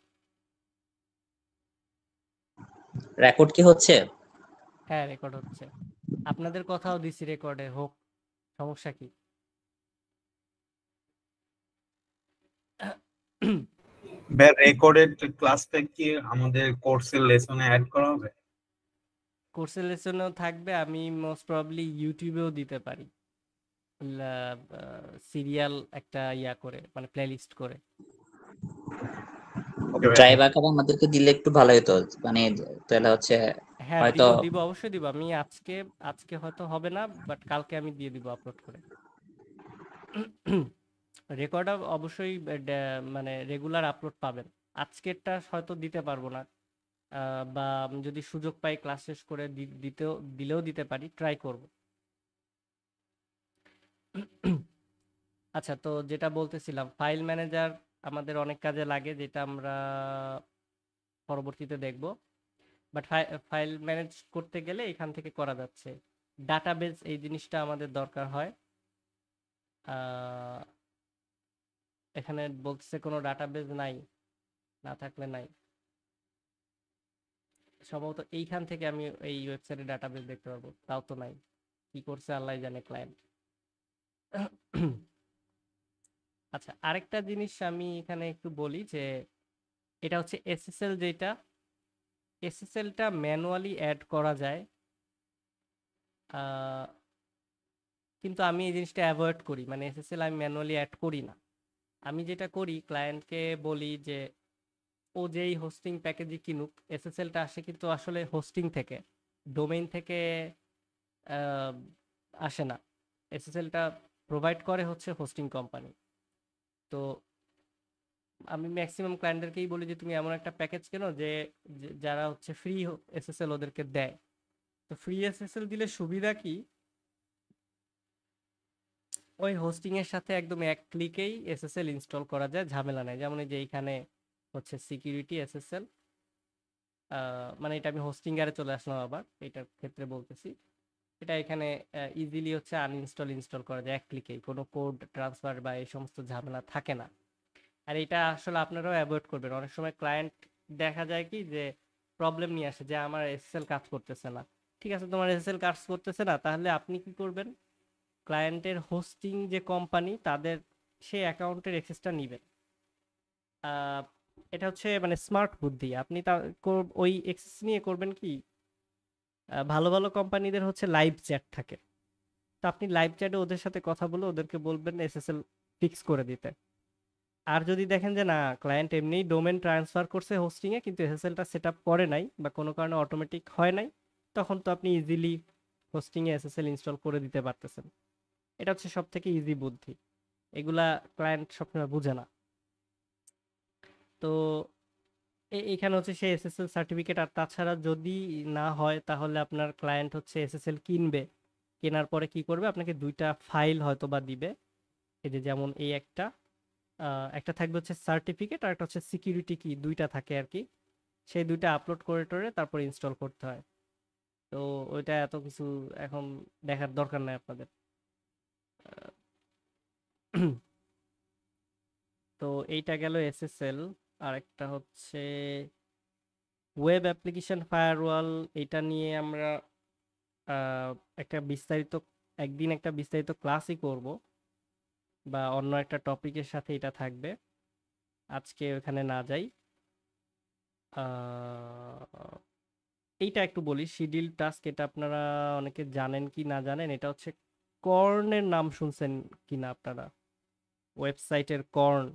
রেকর্ড কি হচ্ছে হ্যাঁ রেকর্ড হচ্ছে আপনাদের কথাও দিছি রেকর্ডে হোক সমস্যা কি ব্যাট রেকর্ডেড ক্লাসটা কি আমাদের কোর্সের লেসনে অ্যাড করা হবে কোর্সের লেসনেও থাকবে আমি মোস্ট প্রবাবলি ইউটিউবেও দিতে পারি সিরিয়াল একটা ইয়া করে মানে প্লেলিস্ট করে ড্রাইভ আকারে আমাদেরকে দিলে একটু ভালো হতো মানে তাহলে হচ্ছে হ্যাঁ, হয়তো দিব অবশ্যই দিব আমি আজকে আজকে হয়তো হবে না বাট কালকে আমি দিয়ে দিব আপলোড করে রেকর্ড অবশ্যই মানে রেগুলার আপলোড পাবেন আজকেরটা হয়তো দিতে পারবো না বা যদি সুযোগ পাই ক্লাস শেষ করে দিতেও দিলেও দিতে পারি ট্রাই করব আচ্ছা তো যেটা বলতেছিলাম ফাইল ম্যানেজার আমাদের অনেক কাজে লাগে যেটা আমরা পরবর্তীতে দেখব বাট ফাইল ম্যানেজ করতে গেলে এখান থেকে করা যাচ্ছে ডাটাবেজ এই জিনিসটা আমাদের দরকার হয় এখানে বলতেছে কোনো ডাটাবেজ নাই না থাকলে নাই সম্ভবত এইখান থেকে আমি এই ওয়েবসাইটে বেজ দেখতে পারবো তাও তো নাই কি করছে আল্লাহ জানে ক্লায়েন্ট আচ্ছা আরেকটা জিনিস আমি এখানে একটু বলি যে এটা হচ্ছে এসএসএল যেটা এসএসএলটা ম্যানুয়ালি অ্যাড করা যায় কিন্তু আমি এই জিনিসটা অ্যাভয়েড করি মানে এসএসএল আমি ম্যানুয়ালি অ্যাড করি না আমি যেটা করি ক্লায়েন্টকে বলি যে ও যেই হোস্টিং প্যাকেজই কিনুক এসএসএলটা আসে কিন্তু আসলে হোস্টিং থেকে ডোমেইন থেকে আসে না এসএসএলটা প্রোভাইড করে হচ্ছে হোস্টিং কোম্পানি তো আমি ম্যাক্সিমাম ক্লায়েন্টদেরকেই বলি যে তুমি এমন একটা প্যাকেজ কেনো যে যারা হচ্ছে ফ্রি এসএসএল ওদেরকে দেয় তো ফ্রি এসএসএল দিলে সুবিধা কি ওই হোস্টিংয়ের সাথে একদম এক ক্লিকেই এসএসএল ইনস্টল করা যায় ঝামেলা নাই যেমন এই যে এইখানে হচ্ছে সিকিউরিটি এসএসএল মানে এটা আমি হোস্টিং এর চলে আসলাম আবার এটার ক্ষেত্রে বলতেছি এটা এখানে ইজিলি হচ্ছে আনইনস্টল ইনস্টল করা যায় এক ক্লিকেই কোনো কোড ট্রান্সফার বা এই সমস্ত ঝামেলা থাকে না আর এটা আসলে আপনারাও অ্যাভয়েড করবেন অনেক সময় ক্লায়েন্ট দেখা যায় কি যে প্রবলেম নিয়ে আসে যে আমার এসএসএল কাজ করতেছে না ঠিক আছে তোমার এসএসএল কাজ করতেছে না তাহলে আপনি কি করবেন ক্লায়েন্টের হোস্টিং যে কোম্পানি তাদের সে অ্যাকাউন্টের অ্যাক্সেসটা নেবেন এটা হচ্ছে মানে স্মার্ট বুদ্ধি আপনি তা ওই অ্যাক্সেস নিয়ে করবেন কি ভালো ভালো কোম্পানিদের হচ্ছে লাইভ চ্যাট থাকে তো আপনি লাইভ চ্যাটে ওদের সাথে কথা বলে ওদেরকে বলবেন এসএসএল ফিক্স করে দিতে আর যদি দেখেন যে না ক্লায়েন্ট এমনি ডোমেন ট্রান্সফার করছে হোস্টিংয়ে কিন্তু এসএসএলটা সেট আপ করে নাই বা কোনো কারণে অটোমেটিক হয় নাই তখন তো আপনি ইজিলি হোস্টিংয়ে এসএসএল ইনস্টল করে দিতে পারতেছেন এটা হচ্ছে সব থেকে ইজি বুদ্ধি এগুলা ক্লায়েন্ট সবসময় বুঝে না তো এখানে হচ্ছে সে এসএসএল সার্টিফিকেট আর তাছাড়া যদি না হয় তাহলে আপনার ক্লায়েন্ট হচ্ছে এসএসএল কিনবে কেনার পরে কি করবে আপনাকে দুইটা ফাইল হয়তো বা দিবে এই যেমন এই একটা একটা থাকবে হচ্ছে সার্টিফিকেট আর একটা হচ্ছে সিকিউরিটি কি দুইটা থাকে আর কি সেই দুইটা আপলোড করে টরে তারপর ইনস্টল করতে হয় তো ওইটা এত কিছু এখন দেখার দরকার নাই আপনাদের তো এইটা গেল এসএসএল আর একটা হচ্ছে ওয়েব অ্যাপ্লিকেশন ফায়ারওয়াল এটা নিয়ে আমরা একটা বিস্তারিত একদিন একটা বিস্তারিত ক্লাসই করব বা অন্য একটা টপিকের সাথে এটা থাকবে আজকে ওখানে না যাই এইটা একটু বলি শিডিউল টাস্ক এটা আপনারা অনেকে জানেন কি না জানেন এটা হচ্ছে কর্নের নাম শুনছেন কিনা আপনারা ওয়েবসাইটের কর্ন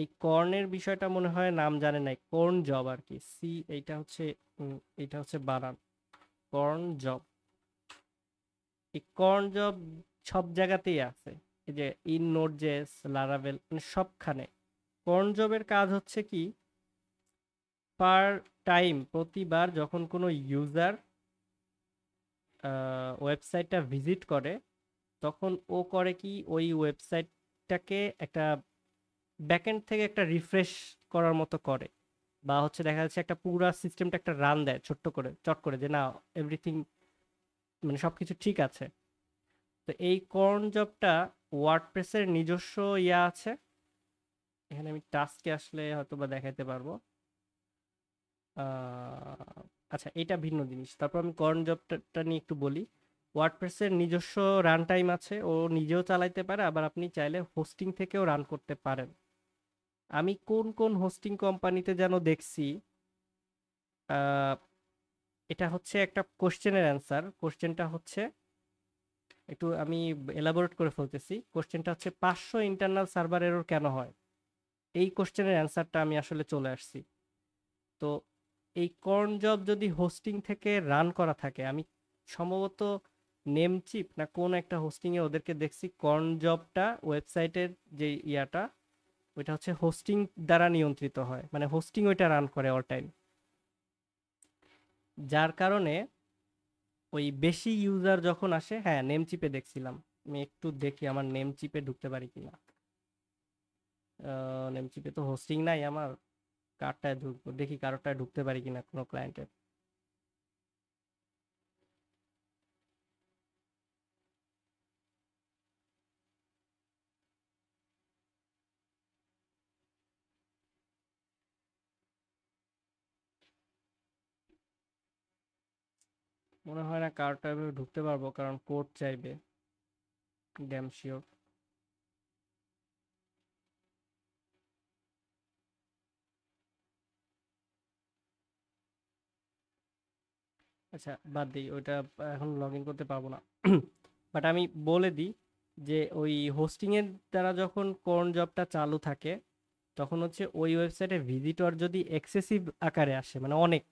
এই কর্নের বিষয়টা মনে হয় নাম জানে নাই কর্ন জব আর কি সি এইটা হচ্ছে এটা হচ্ছে বানান কর্ন জব এই কর্ন জব সব জায়গাতেই আছে এই যে ইন নোট জেস লারাভেল মানে সবখানে কর্ন জবের কাজ হচ্ছে কি পার টাইম প্রতিবার যখন কোনো ইউজার ওয়েবসাইটটা ভিজিট করে তখন ও করে কি ওই ওয়েবসাইটটাকে একটা ব্যাকএন্ড থেকে একটা রিফ্রেশ করার মতো করে বা হচ্ছে দেখা যাচ্ছে একটা পুরো সিস্টেমটা একটা রান দেয় ছোট্ট করে চট করে যে না এভরিথিং মানে সব কিছু ঠিক আছে তো এই কর্ন জবটা ওয়ার্ডপ্রেসের নিজস্ব ইয়া আছে এখানে আমি টাস্কে আসলে হয়তো বা দেখাতে পারবো আচ্ছা এটা ভিন্ন জিনিস তারপর আমি কর্ন জবটা নিয়ে একটু বলি ওয়ার্ডপ্রেসের নিজস্ব রান টাইম আছে ও নিজেও চালাইতে পারে আবার আপনি চাইলে হোস্টিং থেকেও রান করতে পারেন আমি কোন কোন হোস্টিং কোম্পানিতে যেন দেখছি এটা হচ্ছে একটা কোশ্চেনের অ্যান্সার কোশ্চেনটা হচ্ছে একটু আমি এলাবোরেট করে ফেলতেছি কোশ্চেনটা হচ্ছে পাঁচশো ইন্টারনাল সার্ভার এরর কেন হয় এই কোশ্চেনের অ্যান্সারটা আমি আসলে চলে আসছি তো এই কর্ন জব যদি হোস্টিং থেকে রান করা থাকে আমি সম্ভবত নেমচিপ না কোন একটা হোস্টিংয়ে ওদেরকে দেখছি কর্ন জবটা ওয়েবসাইটের যে ইয়াটা ওইটা হচ্ছে হোস্টিং দ্বারা নিয়ন্ত্রিত হয় মানে হোস্টিং ওইটা রান করে অল টাইম যার কারণে ওই বেশি ইউজার যখন আসে হ্যাঁ নেমচিপে দেখছিলাম আমি একটু দেখি আমার নেমচিপে ঢুকতে পারি কিনা নেমচিপে তো হোস্টিং নাই আমার কারটায় ঢুকবো দেখি কারোটায় ঢুকতে পারি কিনা কোনো ক্লায়েন্টের মনে হয় না কারটা ঢুকতে পারবো কারণ কোর্ট চাইবে ড্যাম শিওর আচ্ছা বাদ দিই ওইটা এখন লগ ইন করতে পারবো না বাট আমি বলে দিই যে ওই হোস্টিংয়ের দ্বারা যখন কর্ন জবটা চালু থাকে তখন হচ্ছে ওই ওয়েবসাইটে ভিজিটর যদি এক্সেসিভ আকারে আসে মানে অনেক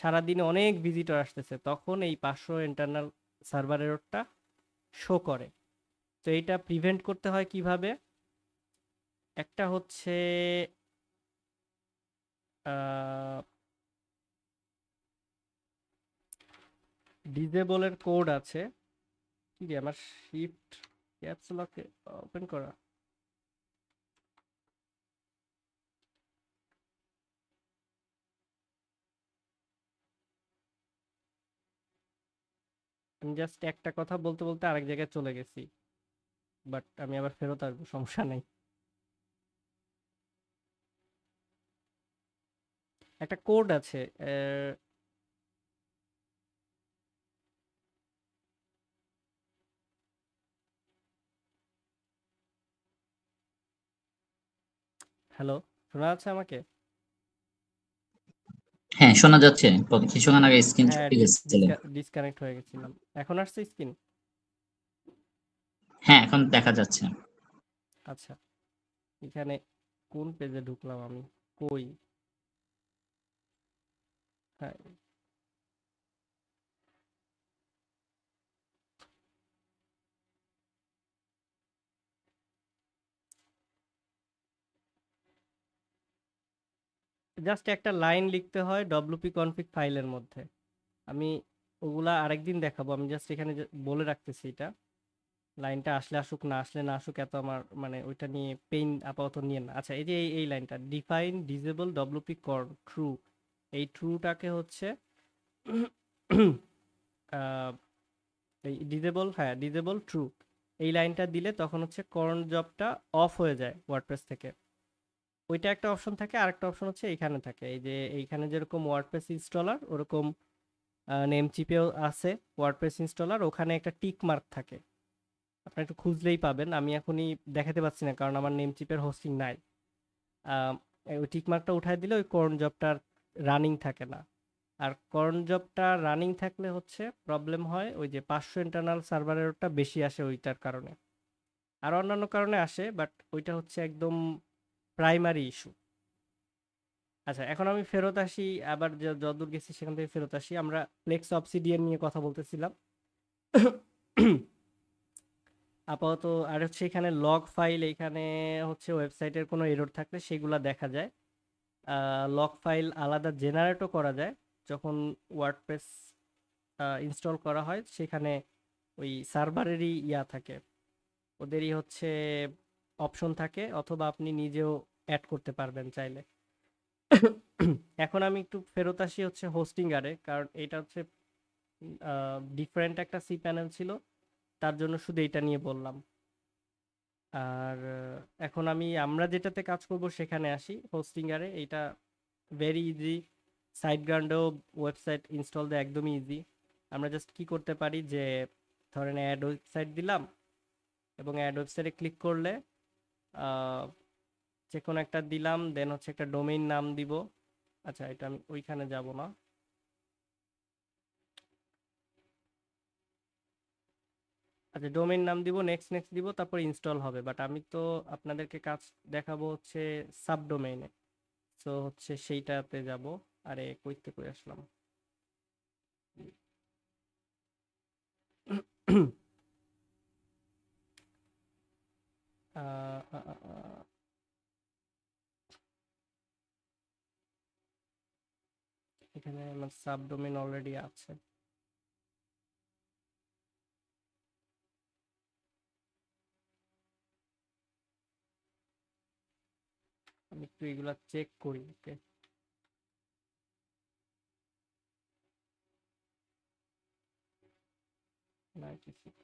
সারাদিনে অনেক ভিজিটর আসতেছে তখন এই পাঁচশো ইন্টারনাল সার্ভারেরটা শো করে তো এইটা প্রিভেন্ট করতে হয় কিভাবে একটা হচ্ছে ডিজেবলের কোড আছে ঠিক আছে আমার শিফট ক্যাপস লকে ওপেন করা আমি জাস্ট একটা কথা বলতে বলতে আরেক জায়গায় চলে গেছি বাট আমি আবার ফেরত আসবো সমস্যা নেই একটা কোড আছে হ্যালো শোনা যাচ্ছে আমাকে হ্যাঁ শোনা যাচ্ছে কিছুক্ষণ আগে স্ক্রিন ছুটে গেছিল ডিসকানেক্ট হয়ে গেছিলাম এখন আসছে স্ক্রিন হ্যাঁ এখন দেখা যাচ্ছে আচ্ছা এখানে কোন পেজে ঢুকলাম আমি কই হ্যাঁ জাস্ট একটা লাইন লিখতে হয় ডব্লুপি কনফিক ফাইলের মধ্যে আমি ওগুলা আরেকদিন দেখাবো আমি জাস্ট এখানে বলে রাখতেছি এটা লাইনটা আসলে আসুক না আসলে না আসুক এত আমার মানে ওইটা নিয়ে পেইন আপাতত নিয়ে না আচ্ছা এই যে এই এই লাইনটা define disable WP cron true এই ট্রুটাকে হচ্ছে এই ডিজেবল হ্যাঁ ডিজেবল ট্রু এই লাইনটা দিলে তখন হচ্ছে করন্ট জবটা অফ হয়ে যায় ওয়ার্ডপ্রেস থেকে ওইটা একটা অপশন থাকে আর একটা অপশন হচ্ছে এইখানে থাকে এই যে এইখানে যেরকম ওয়ার্ডপ্রেস ইনস্টলার ওরকম নেমচিপেও আছে ওয়ার্ডপ্রেস ইনস্টলার ওখানে একটা টিক মার্ক থাকে আপনি একটু খুঁজলেই পাবেন আমি এখনই দেখাতে পাচ্ছি না কারণ আমার নেমচিপের হোস্টিং নাই ওই টিক মার্কটা উঠায় দিলে ওই কর্ন জবটার রানিং থাকে না আর কর্ন জবটা রানিং থাকলে হচ্ছে প্রবলেম হয় ওই যে পাঁচশো ইন্টারনাল সার্ভারেরটা বেশি আসে ওইটার কারণে আর অন্যান্য কারণে আসে বাট ওইটা হচ্ছে একদম প্রাইমারি ইস্যু আচ্ছা এখন আমি ফেরত আসি আবার যদূর গেছি সেখান থেকে ফেরত আসি আমরা ফ্লেক্স অবসিডিয়ান নিয়ে কথা বলতেছিলাম আপাতত আর হচ্ছে এখানে লগ ফাইল এখানে হচ্ছে ওয়েবসাইটের কোনো এরর থাকলে সেগুলো দেখা যায় লগ ফাইল আলাদা জেনারেটও করা যায় যখন ওয়ার্ডপ্রেস ইনস্টল করা হয় সেখানে ওই সার্ভারেরই ইয়া থাকে ওদেরই হচ্ছে অপশন থাকে অথবা আপনি নিজেও অ্যাড করতে পারবেন চাইলে এখন আমি একটু ফেরত আসি হচ্ছে হোস্টিংয়ারে কারণ এটা হচ্ছে ডিফারেন্ট একটা সি প্যানেল ছিল তার জন্য শুধু এটা নিয়ে বললাম আর এখন আমি আমরা যেটাতে কাজ করব সেখানে আসি হোস্টিংয়ারে এটা ভেরি ইজি সাইট গ্রাউন্ডেও ওয়েবসাইট ইনস্টল দেওয়া একদমই ইজি আমরা জাস্ট কি করতে পারি যে ধরেন অ্যাড ওয়েবসাইট দিলাম এবং অ্যাড ওয়েবসাইটে ক্লিক করলে যে কোনো একটা দিলাম দেন হচ্ছে একটা ডোমেইন নাম দিব আচ্ছা এটা আমি ওইখানে যাব না আচ্ছা ডোমেইন নাম দিব নেক্সট নেক্সট দিব তারপর ইনস্টল হবে বাট আমি তো আপনাদেরকে কাজ দেখাবো হচ্ছে সাব ডোমেইনে সো হচ্ছে সেইটাতে যাব আরে কইতে করে আসলাম Uh, uh, uh, uh, এখানে আমার সাবডোমেন অলরেডি আছে আমি একটু এগুলা চেক করি ওকে নাইনটি সিক্স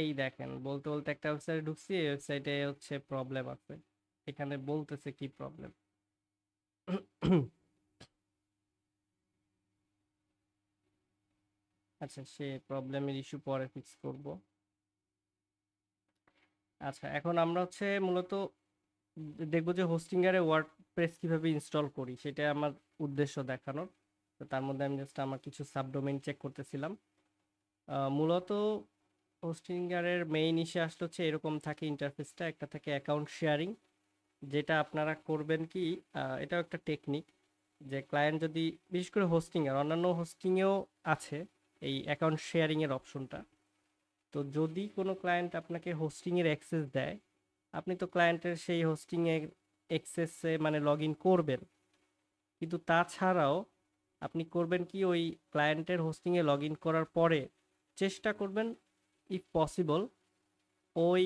এই দেখেন বলতে বলতে একটা ওয়েবসাইটে ঢুকছি এই ওয়েবসাইটে হচ্ছে প্রবলেম আছে এখানে বলতেছে কি প্রবলেম আচ্ছা সে প্রবলেমের ইস্যু পরে ফিক্স করব আচ্ছা এখন আমরা হচ্ছে মূলত দেখবো যে হোস্টিংয়ারে ওয়ার্ড প্রেস কীভাবে ইনস্টল করি সেটা আমার উদ্দেশ্য দেখানোর তো তার মধ্যে আমি জাস্ট আমার কিছু সাবডোমেন চেক করতেছিলাম মূলত হোস্টিংয়ারের মেইন ইস্যু আসলে হচ্ছে এরকম থাকে ইন্টারফেসটা একটা থাকে অ্যাকাউন্ট শেয়ারিং যেটা আপনারা করবেন কি এটাও একটা টেকনিক যে ক্লায়েন্ট যদি বিশেষ করে হোস্টিংয়ের অন্যান্য হোস্টিংয়েও আছে এই অ্যাকাউন্ট শেয়ারিংয়ের অপশনটা তো যদি কোনো ক্লায়েন্ট আপনাকে হোস্টিংয়ের অ্যাক্সেস দেয় আপনি তো ক্লায়েন্টের সেই হোস্টিংয়ের অ্যাক্সেসে মানে লগ ইন করবেন কিন্তু তাছাড়াও আপনি করবেন কি ওই ক্লায়েন্টের হোস্টিংয়ে লগ ইন করার পরে চেষ্টা করবেন ইফ পসিবল ওই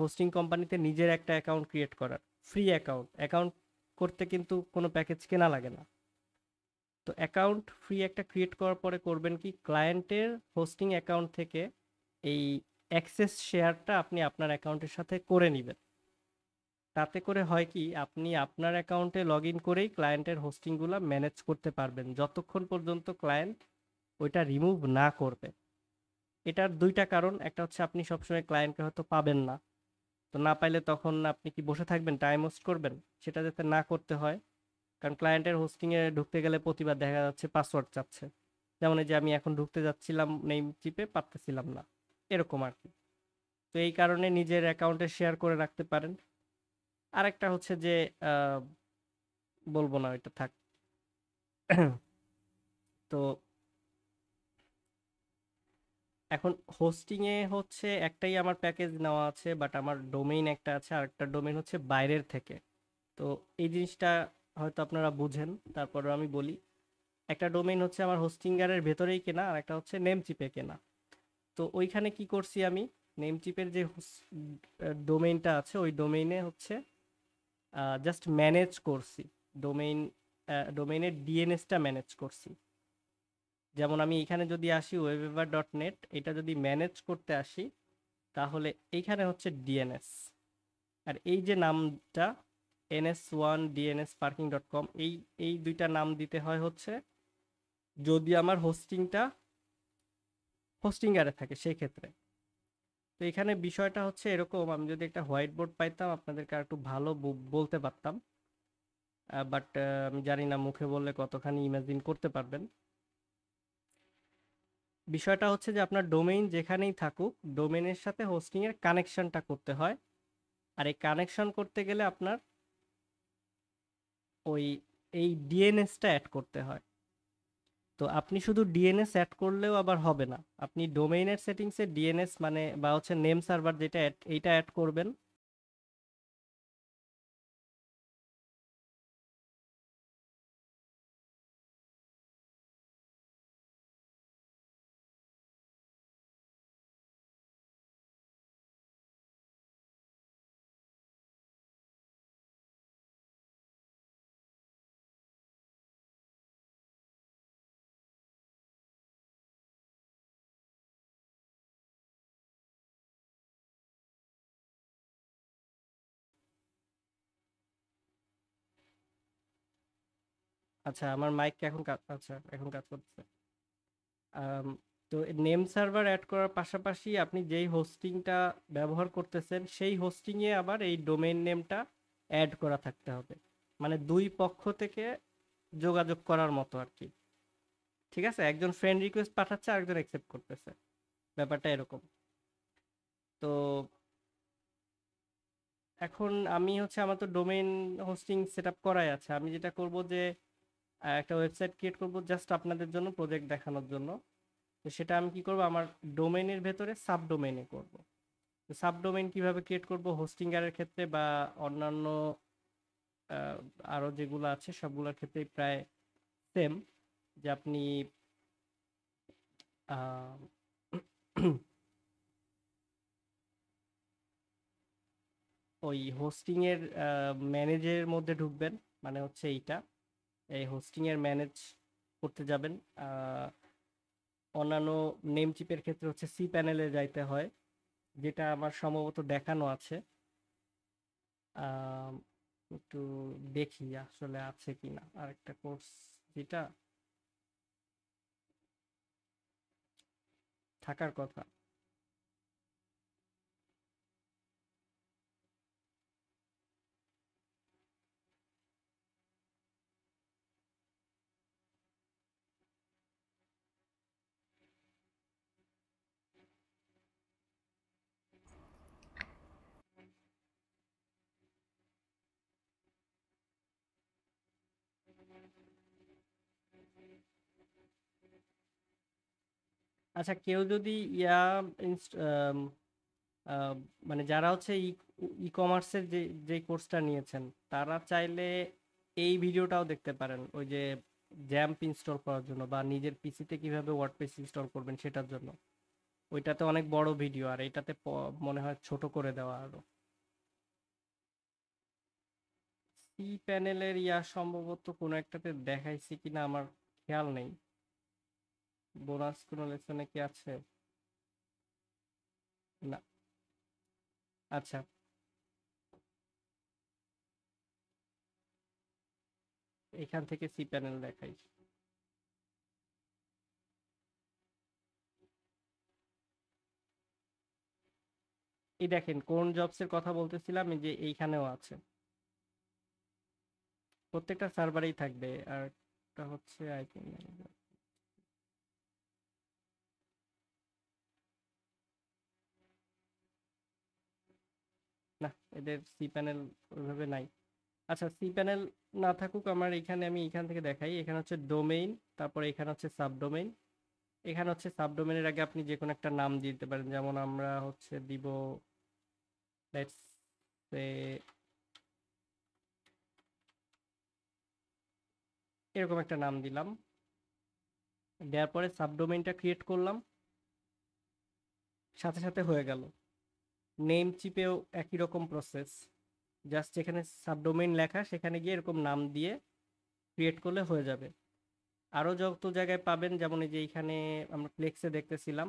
হোস্টিং কোম্পানিতে নিজের একটা অ্যাকাউন্ট ক্রিয়েট করার ফ্রি অ্যাকাউন্ট অ্যাকাউন্ট করতে কিন্তু কোনো প্যাকেজ কেনা লাগে না তো অ্যাকাউন্ট ফ্রি একটা ক্রিয়েট করার পরে করবেন কি ক্লায়েন্টের হোস্টিং অ্যাকাউন্ট থেকে এই অ্যাক্সেস শেয়ারটা আপনি আপনার অ্যাকাউন্টের সাথে করে নেবেন তাতে করে হয় কি আপনি আপনার অ্যাকাউন্টে লগ ইন করেই ক্লায়েন্টের হোস্টিংগুলো ম্যানেজ করতে পারবেন যতক্ষণ পর্যন্ত ক্লায়েন্ট ওইটা রিমুভ না করবে এটার দুইটা কারণ একটা হচ্ছে আপনি সবসময় ক্লায়েন্টকে হয়তো পাবেন না তো না পাইলে তখন আপনি কি বসে থাকবেন টাইম ওয়েস্ট করবেন সেটা যাতে না করতে হয় কারণ ক্লায়েন্টের হোস্টিংয়ে ঢুকতে গেলে প্রতিবার দেখা যাচ্ছে পাসওয়ার্ড চাচ্ছে যেমন যে আমি এখন ঢুকতে যাচ্ছিলাম নেই চিপে পারতেছিলাম না এরকম আর কি তো এই কারণে নিজের অ্যাকাউন্টে শেয়ার করে রাখতে পারেন আরেকটা হচ্ছে যে বলবো না ওইটা থাক তো এখন হোস্টিংয়ে হচ্ছে একটাই আমার প্যাকেজ নেওয়া আছে বাট আমার ডোমেইন একটা আছে আর একটা ডোমেইন হচ্ছে বাইরের থেকে তো এই জিনিসটা হয়তো আপনারা বুঝেন তারপরে আমি বলি একটা ডোমেইন হচ্ছে আমার হোস্টিংয়ারের ভেতরেই কেনা আর একটা হচ্ছে নেমচিপে কেনা তো ওইখানে কি করছি আমি নেমচিপের যে ডোমেইনটা আছে ওই ডোমেইনে হচ্ছে জাস্ট ম্যানেজ করছি ডোমেইন ডোমেইনের ডিএনএসটা ম্যানেজ করছি যেমন আমি এখানে যদি আসি ওয়েবেভার ডট নেট এটা যদি ম্যানেজ করতে আসি তাহলে এইখানে হচ্ছে ডিএনএস আর এই যে নামটা NS one DNS parking dot com এই এই দুইটা নাম দিতে হয় হচ্ছে যদি আমার হোস্টিংটা হোস্টিংয়ারে থাকে সেই ক্ষেত্রে তো এখানে বিষয়টা হচ্ছে এরকম আমি যদি একটা হোয়াইট বোর্ড পাইতাম আপনাদেরকে আর একটু ভালো বলতে পারতাম বাট আমি জানি না মুখে বললে কতখানি ইমাজিন করতে পারবেন বিষয়টা হচ্ছে যে আপনার ডোমেইন যেখানেই থাকুক ডোমেইনের সাথে হোস্টিংয়ের কানেকশানটা করতে হয় আর এই কানেকশান করতে গেলে আপনার ওই এই ডিএনএসটা অ্যাড করতে হয় তো আপনি শুধু ডিএনএস অ্যাড করলেও আবার হবে না আপনি ডোমেইনের সেটিংসে ডিএনএস মানে বা হচ্ছে নেম সার্ভার যেটা এইটা অ্যাড করবেন আচ্ছা আমার মাইক এখন আচ্ছা এখন কাজ করতেছে তো নেম সার্ভার অ্যাড করার পাশাপাশি আপনি যেই হোস্টিংটা ব্যবহার করতেছেন সেই হোস্টিংয়ে আবার এই ডোমেইন নেমটা অ্যাড করা থাকতে হবে মানে দুই পক্ষ থেকে যোগাযোগ করার মতো আর কি ঠিক আছে একজন ফ্রেন্ড রিকোয়েস্ট পাঠাচ্ছে আরেকজন অ্যাকসেপ্ট করতেছে ব্যাপারটা এরকম তো এখন আমি হচ্ছে আমার তো ডোমেইন হোস্টিং সেট আপ করাই আছে আমি যেটা করব যে একটা ওয়েবসাইট ক্রিয়েট করব জাস্ট আপনাদের জন্য প্রজেক্ট দেখানোর জন্য তো সেটা আমি কি করব আমার ডোমেনের ভেতরে সাব ডোমেনে করব সাব ডোমেন কিভাবে ক্রিয়েট করব এর ক্ষেত্রে বা অন্যান্য আরও যেগুলো আছে সবগুলোর ক্ষেত্রেই প্রায় সেম যে আপনি ওই হোস্টিংয়ের ম্যানেজের মধ্যে ঢুকবেন মানে হচ্ছে এইটা এই হোস্টিংয়ের ম্যানেজ করতে যাবেন অন্যান্য নেম চিপের ক্ষেত্রে হচ্ছে সি প্যানেলে যাইতে হয় যেটা আমার সম্ভবত দেখানো আছে একটু দেখি আসলে আছে কি না আরেকটা কোর্স যেটা থাকার কথা আচ্ছা কেউ যদি ইয়া মানে যারা হচ্ছে ই কমার্সের যে যে কোর্সটা নিয়েছেন তারা চাইলে এই ভিডিওটাও দেখতে পারেন ওই যে জ্যাম্প ইনস্টল করার জন্য বা নিজের পিসিতে কিভাবে পেস ইনস্টল করবেন সেটার জন্য ওইটাতে অনেক বড় ভিডিও আর এটাতে মনে হয় ছোট করে দেওয়া আরো সি প্যানেলের ইয়া সম্ভবত কোনো একটাতে দেখাইছি কিনা আমার খেয়াল নেই বোনাস কোনো লেসনে কি আছে না আচ্ছা এখান থেকে সি প্যানেল দেখাই এই দেখেন কোন জবসের কথা বলতেছিলাম যে এইখানেও আছে প্রত্যেকটা সার্ভারেই থাকবে আর হচ্ছে আইপি ম্যানেজার এদের সি প্যানেল ওইভাবে নাই আচ্ছা সি প্যানেল না থাকুক আমার এখানে আমি এখান থেকে দেখাই এখানে হচ্ছে ডোমেইন তারপরে এখানে হচ্ছে সাবডোমেইন এখানে হচ্ছে সাবডোমেনের আগে আপনি যে কোনো একটা নাম দিতে পারেন যেমন আমরা হচ্ছে দিব লেটস সে এরকম একটা নাম দিলাম দেওয়ার পরে সাবডোমেইনটা ক্রিয়েট করলাম সাথে সাথে হয়ে গেল নেম চিপেও একই রকম প্রসেস জাস্ট এখানে সাবডোমেন লেখা সেখানে গিয়ে এরকম নাম দিয়ে ক্রিয়েট করলে হয়ে যাবে আরও যত জায়গায় পাবেন যেমন এই যে এইখানে আমরা ফ্লেক্সে দেখতেছিলাম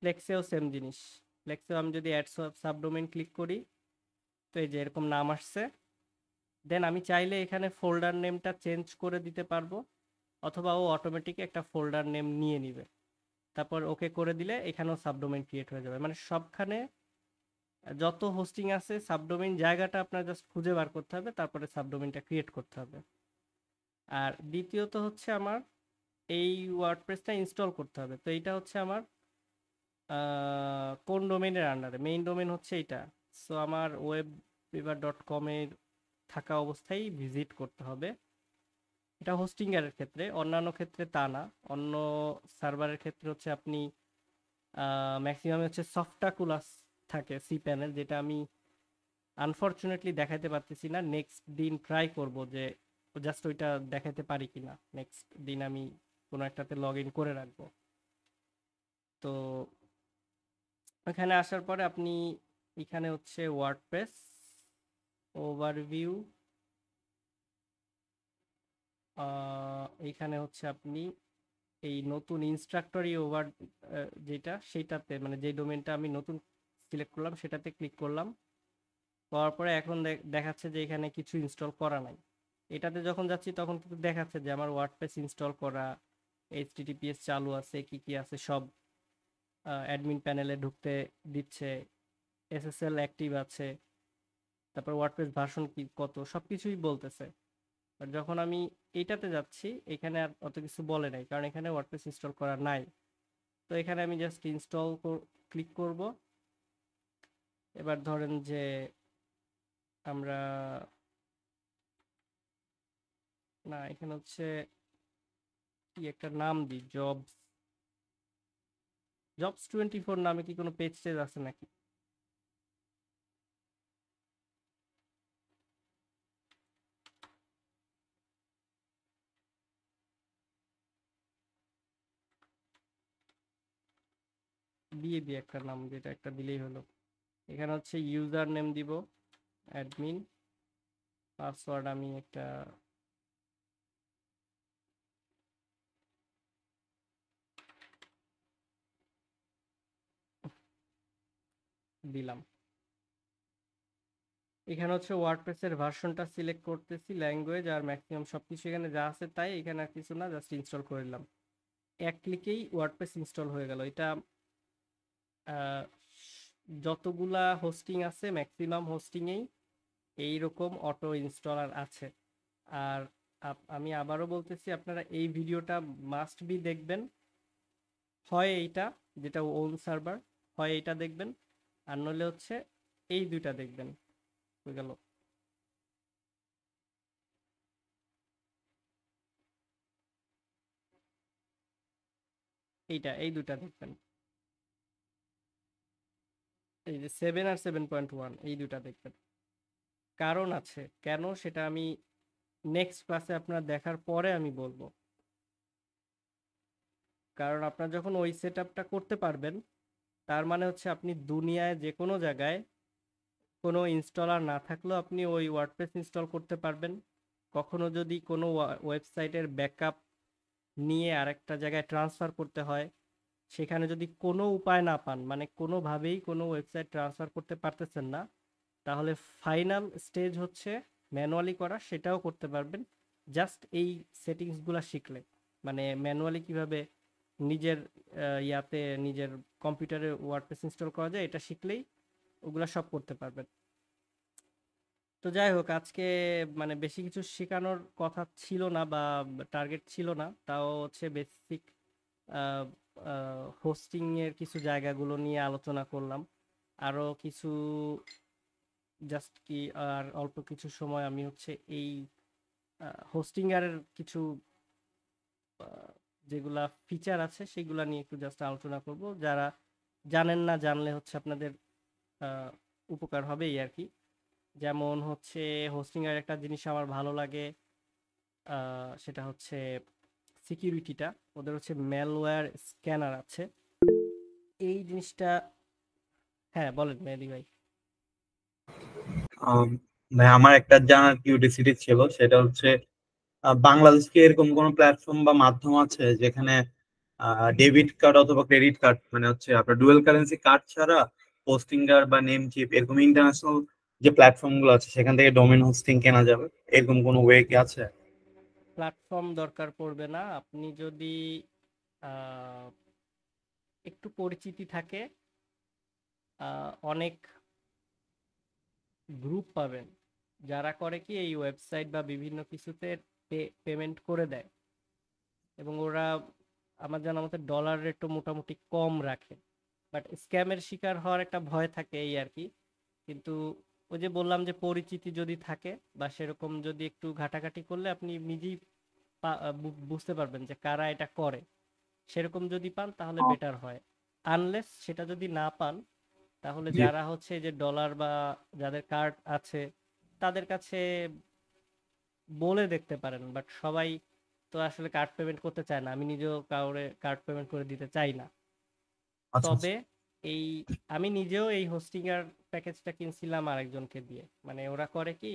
ফ্লেক্সেও সেম জিনিস ফ্লেক্সেও আমি যদি অ্যাডস সাবডোমেন ক্লিক করি তো এই যে এরকম নাম আসছে দেন আমি চাইলে এখানে ফোল্ডার নেমটা চেঞ্জ করে দিতে পারবো অথবা ও অটোমেটিক একটা ফোল্ডার নেম নিয়ে নিবে তারপর ওকে করে দিলে এখানেও সাবডোমেন ক্রিয়েট হয়ে যাবে মানে সবখানে যত হোস্টিং আছে সাবডোমেন জায়গাটা আপনার জাস্ট খুঁজে বার করতে হবে তারপরে সাবডোমেনটা ক্রিয়েট করতে হবে আর দ্বিতীয়ত হচ্ছে আমার এই ওয়ার্ডপ্রেসটা ইনস্টল করতে হবে তো এইটা হচ্ছে আমার কোন ডোমেনের আন্ডারে মেইন ডোমেন হচ্ছে এইটা সো আমার ওয়েব ডট কমের থাকা অবস্থায় ভিজিট করতে হবে এটা হোস্টিংয়ের ক্ষেত্রে অন্যান্য ক্ষেত্রে তা না অন্য সার্ভারের ক্ষেত্রে হচ্ছে আপনি ম্যাক্সিমাম হচ্ছে সফটাকুলাস থাকে সি প্যানেল যেটা আমি আনফর্চুনেটলি দেখাতে পারতেছি না নেক্সট দিন ট্রাই করব যে জাস্ট ওইটা দেখাতে পারি কি না নেক্সট দিন আমি কোনো একটাতে লগ ইন করে রাখবো তো এখানে আসার পরে আপনি এখানে হচ্ছে ওয়ার্ডপ্রেস ওভারভিউ এইখানে হচ্ছে আপনি এই নতুন ইনস্ট্রাক্টরি ওভার যেটা সেইটাতে মানে যে ডোমেনটা আমি নতুন সিলেক্ট করলাম সেটাতে ক্লিক করলাম করার পরে এখন দেখাচ্ছে যে এখানে কিছু ইনস্টল করা নাই এটাতে যখন যাচ্ছি তখন কিন্তু দেখাচ্ছে যে আমার ওয়ার্ডপ্রেস ইনস্টল করা এইচটিটিপিএস চালু আছে কি কি আছে সব অ্যাডমিন প্যানেলে ঢুকতে দিচ্ছে এসএসএল অ্যাক্টিভ আছে তারপর ওয়ার্ডপ্রেস ভার্সন কি কত সব কিছুই বলতেছে বাট যখন আমি এইটাতে যাচ্ছি এখানে আর অত কিছু বলে নাই কারণ এখানে ওয়ার্ডপ্রেস ইনস্টল করা নাই তো এখানে আমি জাস্ট ইনস্টল ক্লিক করব এবার ধরেন যে আমরা না এখানে হচ্ছে কি একটা নাম দিই জবস জবস টোয়েন্টি ফোর নামে কি কোনো পেজ টেজ আছে নাকি দিয়ে দিই একটা নাম যেটা একটা দিলেই হলো এখানে হচ্ছে ইউজার নেম দিব অ্যাডমিন পাসওয়ার্ড আমি একটা দিলাম এখানে হচ্ছে ওয়ার্ডপ্রেসের ভার্সনটা সিলেক্ট করতেছি ল্যাঙ্গুয়েজ আর ম্যাক্সিমাম সব কিছু এখানে যা আছে তাই এখানে আর কিছু না জাস্ট ইনস্টল করে দিলাম এক ক্লিকেই ওয়ার্ডপ্রেস ইনস্টল হয়ে গেল এটা যতগুলা হোস্টিং আছে ম্যাক্সিমাম হোস্টিংয়েই রকম অটো ইনস্টলার আছে আর আমি আবারও বলতেছি আপনারা এই ভিডিওটা মাস্ট বি দেখবেন হয় এইটা যেটা ওন সার্ভার হয় এইটা দেখবেন আর নইলে হচ্ছে এই দুইটা দেখবেন হয়ে গেল এইটা এই দুটা দেখবেন এই যে সেভেন আর সেভেন পয়েন্ট ওয়ান এই দুটা দেখবেন কারণ আছে কেন সেটা আমি নেক্সট ক্লাসে আপনার দেখার পরে আমি বলবো কারণ আপনার যখন ওই সেট আপটা করতে পারবেন তার মানে হচ্ছে আপনি দুনিয়ায় যে কোনো জায়গায় কোনো ইনস্টলার না থাকলেও আপনি ওই ওয়ার্ডপ্রেস ইনস্টল করতে পারবেন কখনো যদি কোনো ওয়েবসাইটের ব্যাকআপ নিয়ে আরেকটা জায়গায় ট্রান্সফার করতে হয় সেখানে যদি কোনো উপায় না পান মানে কোনোভাবেই কোনো ওয়েবসাইট ট্রান্সফার করতে পারতেছেন না তাহলে ফাইনাল স্টেজ হচ্ছে ম্যানুয়ালি করা সেটাও করতে পারবেন জাস্ট এই সেটিংসগুলো শিখলে মানে ম্যানুয়ালি কিভাবে নিজের ইয়াতে নিজের কম্পিউটারে ওয়ার্ডপ্রেস ইনস্টল করা যায় এটা শিখলেই ওগুলা সব করতে পারবেন তো যাই হোক আজকে মানে বেশি কিছু শেখানোর কথা ছিল না বা টার্গেট ছিল না তাও হচ্ছে বেসিক হোস্টিংয়ের কিছু জায়গাগুলো নিয়ে আলোচনা করলাম আরও কিছু জাস্ট কি আর অল্প কিছু সময় আমি হচ্ছে এই হোস্টিং এর কিছু যেগুলা ফিচার আছে সেগুলা নিয়ে একটু জাস্ট আলোচনা করব যারা জানেন না জানলে হচ্ছে আপনাদের উপকার হবে এই আর কি যেমন হচ্ছে হোস্টিং এর একটা জিনিস আমার ভালো লাগে সেটা হচ্ছে সিকিউরিটিটা ওদের হচ্ছে ম্যালওয়্যার স্ক্যানার আছে এই জিনিসটা হ্যাঁ বলেন মেহেদি ভাই ভাই আমার একটা জানার কিউরিওসিটি ছিল সেটা হচ্ছে বাংলাদেশ কি এরকম কোনো প্ল্যাটফর্ম বা মাধ্যম আছে যেখানে ডেবিট কার্ড অথবা ক্রেডিট কার্ড মানে হচ্ছে আপনার ডুয়েল কারেন্সি কার্ড ছাড়া পোস্টিং কার্ড বা নেম চিপ এরকম ইন্টারন্যাশনাল যে প্ল্যাটফর্মগুলো আছে সেখান থেকে ডোমেন হোস্টিং কেনা যাবে এরকম কোনো ওয়ে কি আছে প্ল্যাটফর্ম দরকার পড়বে না আপনি যদি একটু পরিচিতি থাকে অনেক গ্রুপ পাবেন যারা করে কি এই ওয়েবসাইট বা বিভিন্ন কিছুতে পেমেন্ট করে দেয় এবং ওরা আমার জানা মতে ডলার রেটও মোটামুটি কম রাখে বাট স্ক্যামের শিকার হওয়ার একটা ভয় থাকে এই আর কি কিন্তু ওই যে বললাম যে পরিচিতি যদি থাকে বা সেরকম যদি একটু ঘাটাঘাটি করলে আপনি নিজেই বুঝতে পারবেন যে কারা এটা করে সেরকম যদি পান তাহলে বেটার হয় আনলেস সেটা যদি না পান তাহলে যারা হচ্ছে যে ডলার বা যাদের কার্ড আছে তাদের কাছে বলে দেখতে পারেন বাট সবাই তো আসলে কার্ড পেমেন্ট করতে চায় না আমি নিজেও কাউরে কার্ড পেমেন্ট করে দিতে চাই না আচ্ছা, আচ্ছা। তবে এই আমি নিজেও এই হোস্টিং এর প্যাকেজটা কিনছিলাম আরেকজনকে দিয়ে মানে ওরা করে কি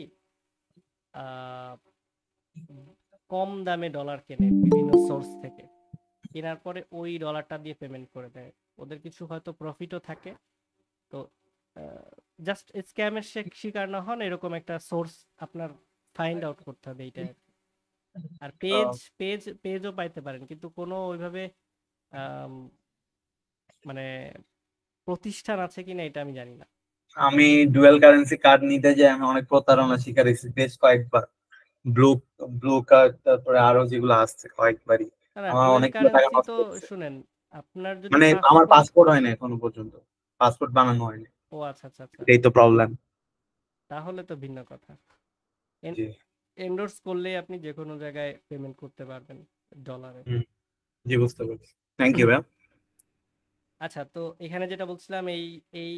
কম দামে ডলার কেনে বিভিন্ন সোর্স থেকে কেনার পরে ওই ডলারটা দিয়ে পেমেন্ট করে দেয় ওদের কিছু হয়তো প্রফিটও থাকে তো জাস্ট স্ক্যামের শিকার না হন এরকম একটা সোর্স আপনার ফাইন্ড আউট করতে হবে এইটা আর পেজ পেজ পেজও পাইতে পারেন কিন্তু কোনো ওইভাবে মানে প্রতিষ্ঠান আছে কিনা এটা আমি জানি না আমি ডুয়েল কারেন্সি কার্ড নিতে যাই আমি অনেক প্রতারণা শিকার হয়েছি বেশ কয়েকবার ব্লু ব্লু কার্ড তারপরে আরো যেগুলো আসছে কয়েকবারই আমার অনেক টাকা তো শুনেন আপনার যদি মানে আমার পাসপোর্ট হয় না এখনো পর্যন্ত পাসপোর্ট বানানো হয়নি ও আচ্ছা আচ্ছা আচ্ছা এই তো প্রবলেম তাহলে তো ভিন্ন কথা এন্ডোর্স করলে আপনি যে কোনো জায়গায় পেমেন্ট করতে পারবেন ডলারে জি বুঝতে পারছি থ্যাংক ইউ ভাই আচ্ছা তো এখানে যেটা বলছিলাম এই এই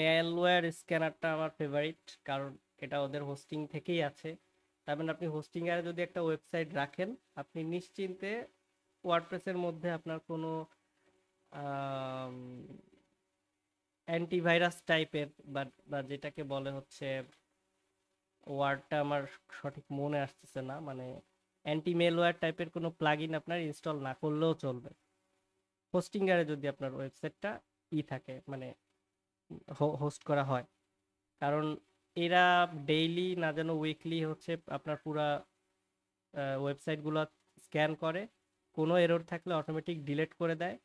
ম্যালওয়্যার স্ক্যানারটা আমার ফেভারিট কারণ এটা ওদের হোস্টিং থেকেই আছে তার মানে আপনি এর যদি একটা ওয়েবসাইট রাখেন আপনি নিশ্চিন্তে ওয়ার্ডপ্রেসের মধ্যে আপনার কোনো অ্যান্টিভাইরাস টাইপের বা বা যেটাকে বলে হচ্ছে ওয়ার্ডটা আমার সঠিক মনে আসতেছে না মানে অ্যান্টি মেলওয়্যার টাইপের কোনো প্লাগইন আপনার ইনস্টল না করলেও চলবে হোস্টিংয়ারে যদি আপনার ওয়েবসাইটটা ই থাকে মানে হোস্ট করা হয় কারণ এরা ডেইলি না যেন উইকলি হচ্ছে আপনার পুরা ওয়েবসাইটগুলো স্ক্যান করে কোনো এরর থাকলে অটোমেটিক ডিলেট করে দেয়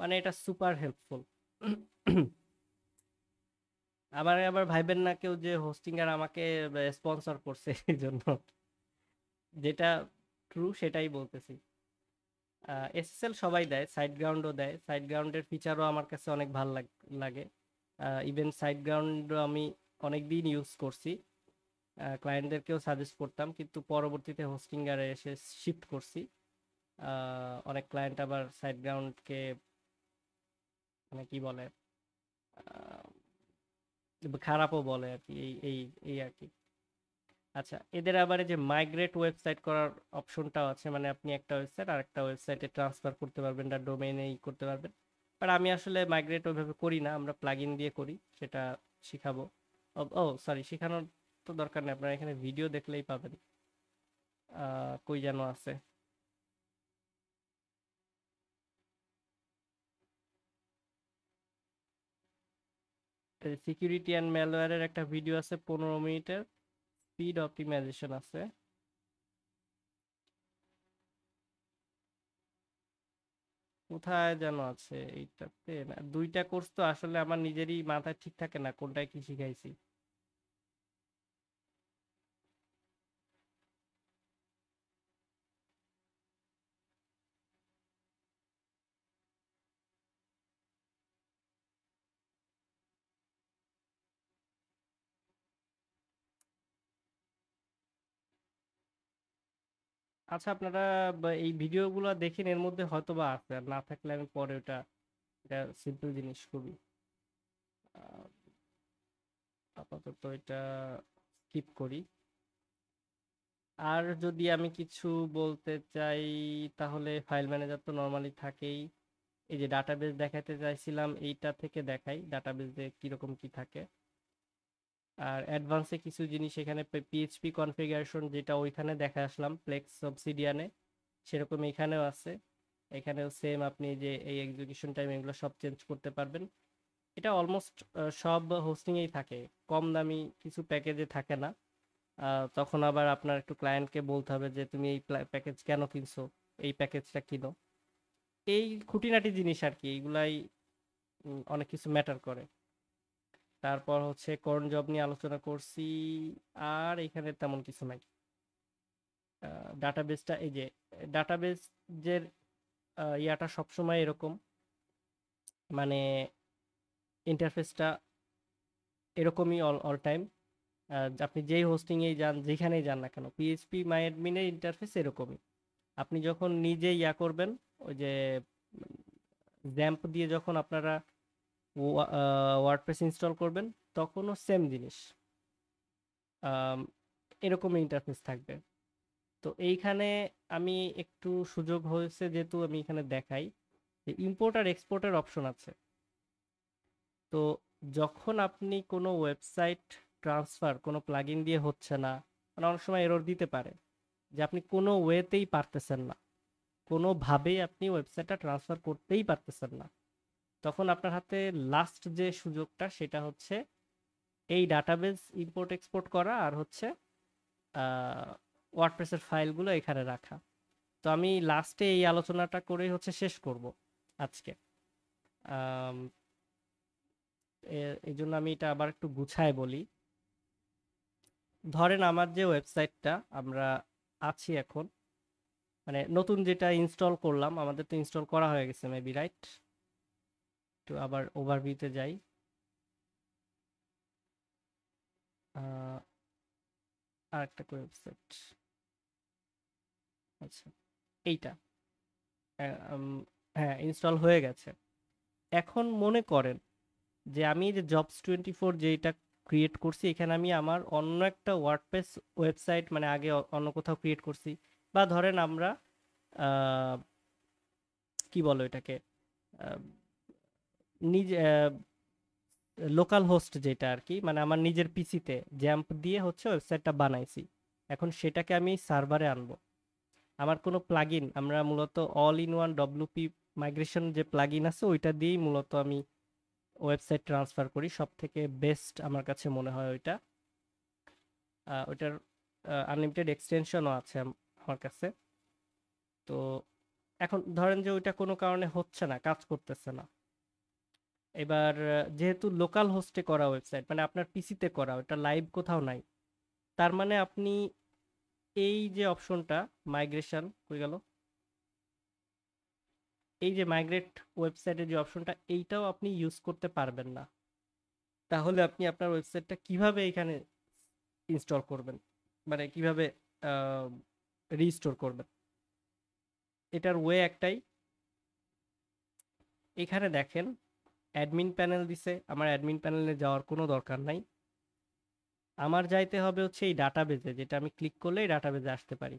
মানে এটা সুপার হেল্পফুল আবার আবার ভাইবেন না কেউ যে হোস্টিং আমাকে স্পন্সর করছে এই জন্য যেটা ট্রু সেটাই বলতেছি এসএসএল সবাই দেয় সাইড গ্রাউন্ডও দেয় সাইড গ্রাউন্ডের ফিচারও আমার কাছে অনেক ভালো লাগে ইভেন সাইড গ্রাউন্ডও আমি অনেক দিন ইউজ করছি ক্লায়েন্টদেরকেও সাজেস্ট করতাম কিন্তু পরবর্তীতে হোস্টিংয়ারে এসে শিফট করছি অনেক ক্লায়েন্ট আবার সাইড গ্রাউন্ডকে মানে কি বলে খারাপও বলে আর কি এই এই এই আর কি আচ্ছা এদের আবার যে মাইগ্রেট ওয়েবসাইট করার অপশনটাও আছে মানে আপনি একটা ওয়েবসাইট আর একটা ওয়েবসাইটে ট্রান্সফার করতে পারবেন বা ডোমেনে ই করতে পারবেন বাট আমি আসলে মাইগ্রেট ওইভাবে করি না আমরা প্লাগ দিয়ে করি সেটা শিখাবো ও সরি শেখানোর তো দরকার নেই আপনারা এখানে ভিডিও দেখলেই পাবেন কই যেন আছে সিকিউরিটি অ্যান্ড ম্যালওয়্যারের একটা ভিডিও আছে পনেরো মিনিটের স্পিড অপটিমাইজেশন আছে কোথায় যেন আছে এইটাতে দুইটা কোর্স তো আসলে আমার নিজেরই মাথায় ঠিক থাকে না কোনটায় কি শিখাইছি আচ্ছা আপনারা এই ভিডিওগুলো দেখেন এর মধ্যে হয়তো বা আছে আর না থাকলে আমি পরে ওটা এটা সিম্পল জিনিস খুবই আপাতত এটা স্কিপ করি আর যদি আমি কিছু বলতে চাই তাহলে ফাইল ম্যানেজার তো নর্মালি থাকেই এই যে ডাটাবেস দেখাতে চাইছিলাম এইটা থেকে দেখাই দিয়ে কীরকম কি থাকে আর অ্যাডভান্সে কিছু জিনিস এখানে পিএইচপি কনফিগারেশন যেটা ওইখানে দেখা আসলাম প্লেক্স সবসিডিয়ানে সেরকম এখানেও আছে এখানেও সেম আপনি যে এই এক্সিকিউশন টাইম এগুলো সব চেঞ্জ করতে পারবেন এটা অলমোস্ট সব হোস্টিংয়েই থাকে কম দামি কিছু প্যাকেজে থাকে না তখন আবার আপনার একটু ক্লায়েন্টকে বলতে হবে যে তুমি এই প্যাকেজ কেন কিনছো এই প্যাকেজটা কিনো এই খুঁটিনাটি জিনিস আর কি এইগুলাই অনেক কিছু ম্যাটার করে তারপর হচ্ছে করন জব নিয়ে আলোচনা করছি আর এখানে তেমন কিছু নাই ডাটাবেসটা এই যে ডাটাবেস যে ইয়াটা সবসময় এরকম মানে ইন্টারফেসটা এরকমই অল অল টাইম আপনি যেই হোস্টিংয়েই যান যেখানেই যান না কেন পিএইচপি মাই অ্যাডমিনের ইন্টারফেস এরকমই আপনি যখন নিজে ইয়া করবেন ওই যে জ্যাম্প দিয়ে যখন আপনারা ওয়ার্ডপ্রেস ইনস্টল করবেন তখনও সেম জিনিস এরকম ইন্টারফেস থাকবে তো এইখানে আমি একটু সুযোগ হয়েছে যেহেতু আমি এখানে দেখাই যে ইম্পোর্ট আর এক্সপোর্টের অপশন আছে তো যখন আপনি কোনো ওয়েবসাইট ট্রান্সফার কোনো প্লাগ দিয়ে হচ্ছে না মানে অনেক সময় এরর দিতে পারে যে আপনি কোনো ওয়েতেই পারতেছেন না কোনোভাবেই আপনি ওয়েবসাইটটা ট্রান্সফার করতেই পারতেছেন না তখন আপনার হাতে লাস্ট যে সুযোগটা সেটা হচ্ছে এই ডাটাবেস ইম্পোর্ট এক্সপোর্ট করা আর হচ্ছে ওয়ার্ডপ্রেসের ফাইলগুলো এখানে রাখা তো আমি লাস্টে এই আলোচনাটা করেই হচ্ছে শেষ করব আজকে এই জন্য আমি এটা আবার একটু গুছায় বলি ধরেন আমার যে ওয়েবসাইটটা আমরা আছি এখন মানে নতুন যেটা ইনস্টল করলাম আমাদের তো ইনস্টল করা হয়ে গেছে মেবি রাইট একটু আবার ওভারভিউতে যাই আর একটা করে ওয়েবসাইট আচ্ছা এইটা হ্যাঁ ইনস্টল হয়ে গেছে এখন মনে করেন যে আমি যে জবস টোয়েন্টি ফোর যেটা ক্রিয়েট করছি এখানে আমি আমার অন্য একটা ওয়ার্ডপ্রেস ওয়েবসাইট মানে আগে অন্য কোথাও ক্রিয়েট করছি বা ধরেন আমরা কি বলো এটাকে নিজ লোকাল হোস্ট যেটা আর কি মানে আমার নিজের পিসিতে জ্যাম্প দিয়ে হচ্ছে ওয়েবসাইটটা বানাইছি এখন সেটাকে আমি সার্ভারে আনবো আমার কোনো প্লাগ আমরা মূলত all in one WP migration যে প্লাগ আছে ওইটা দিয়েই মূলত আমি ওয়েবসাইট ট্রান্সফার করি সব থেকে বেস্ট আমার কাছে মনে হয় ওইটা ওইটার আনলিমিটেড এক্সটেনশনও আছে আমার কাছে তো এখন ধরেন যে ওইটা কোনো কারণে হচ্ছে না কাজ করতেছে না এবার যেহেতু লোকাল হোস্টে করা ওয়েবসাইট মানে আপনার পিসিতে করা এটা লাইভ কোথাও নাই তার মানে আপনি এই যে অপশনটা মাইগ্রেশন হয়ে গেল এই যে মাইগ্রেট ওয়েবসাইটের যে অপশনটা এইটাও আপনি ইউজ করতে পারবেন না তাহলে আপনি আপনার ওয়েবসাইটটা কিভাবে এখানে ইনস্টল করবেন মানে কিভাবে রিস্টোর করবেন এটার ওয়ে একটাই এখানে দেখেন অ্যাডমিন প্যানেল দিছে আমার অ্যাডমিন প্যানেলে যাওয়ার কোনো দরকার নাই আমার যাইতে হবে হচ্ছে এই ডাটাবেজে যেটা আমি ক্লিক করলে এই ডাটাবেজে আসতে পারি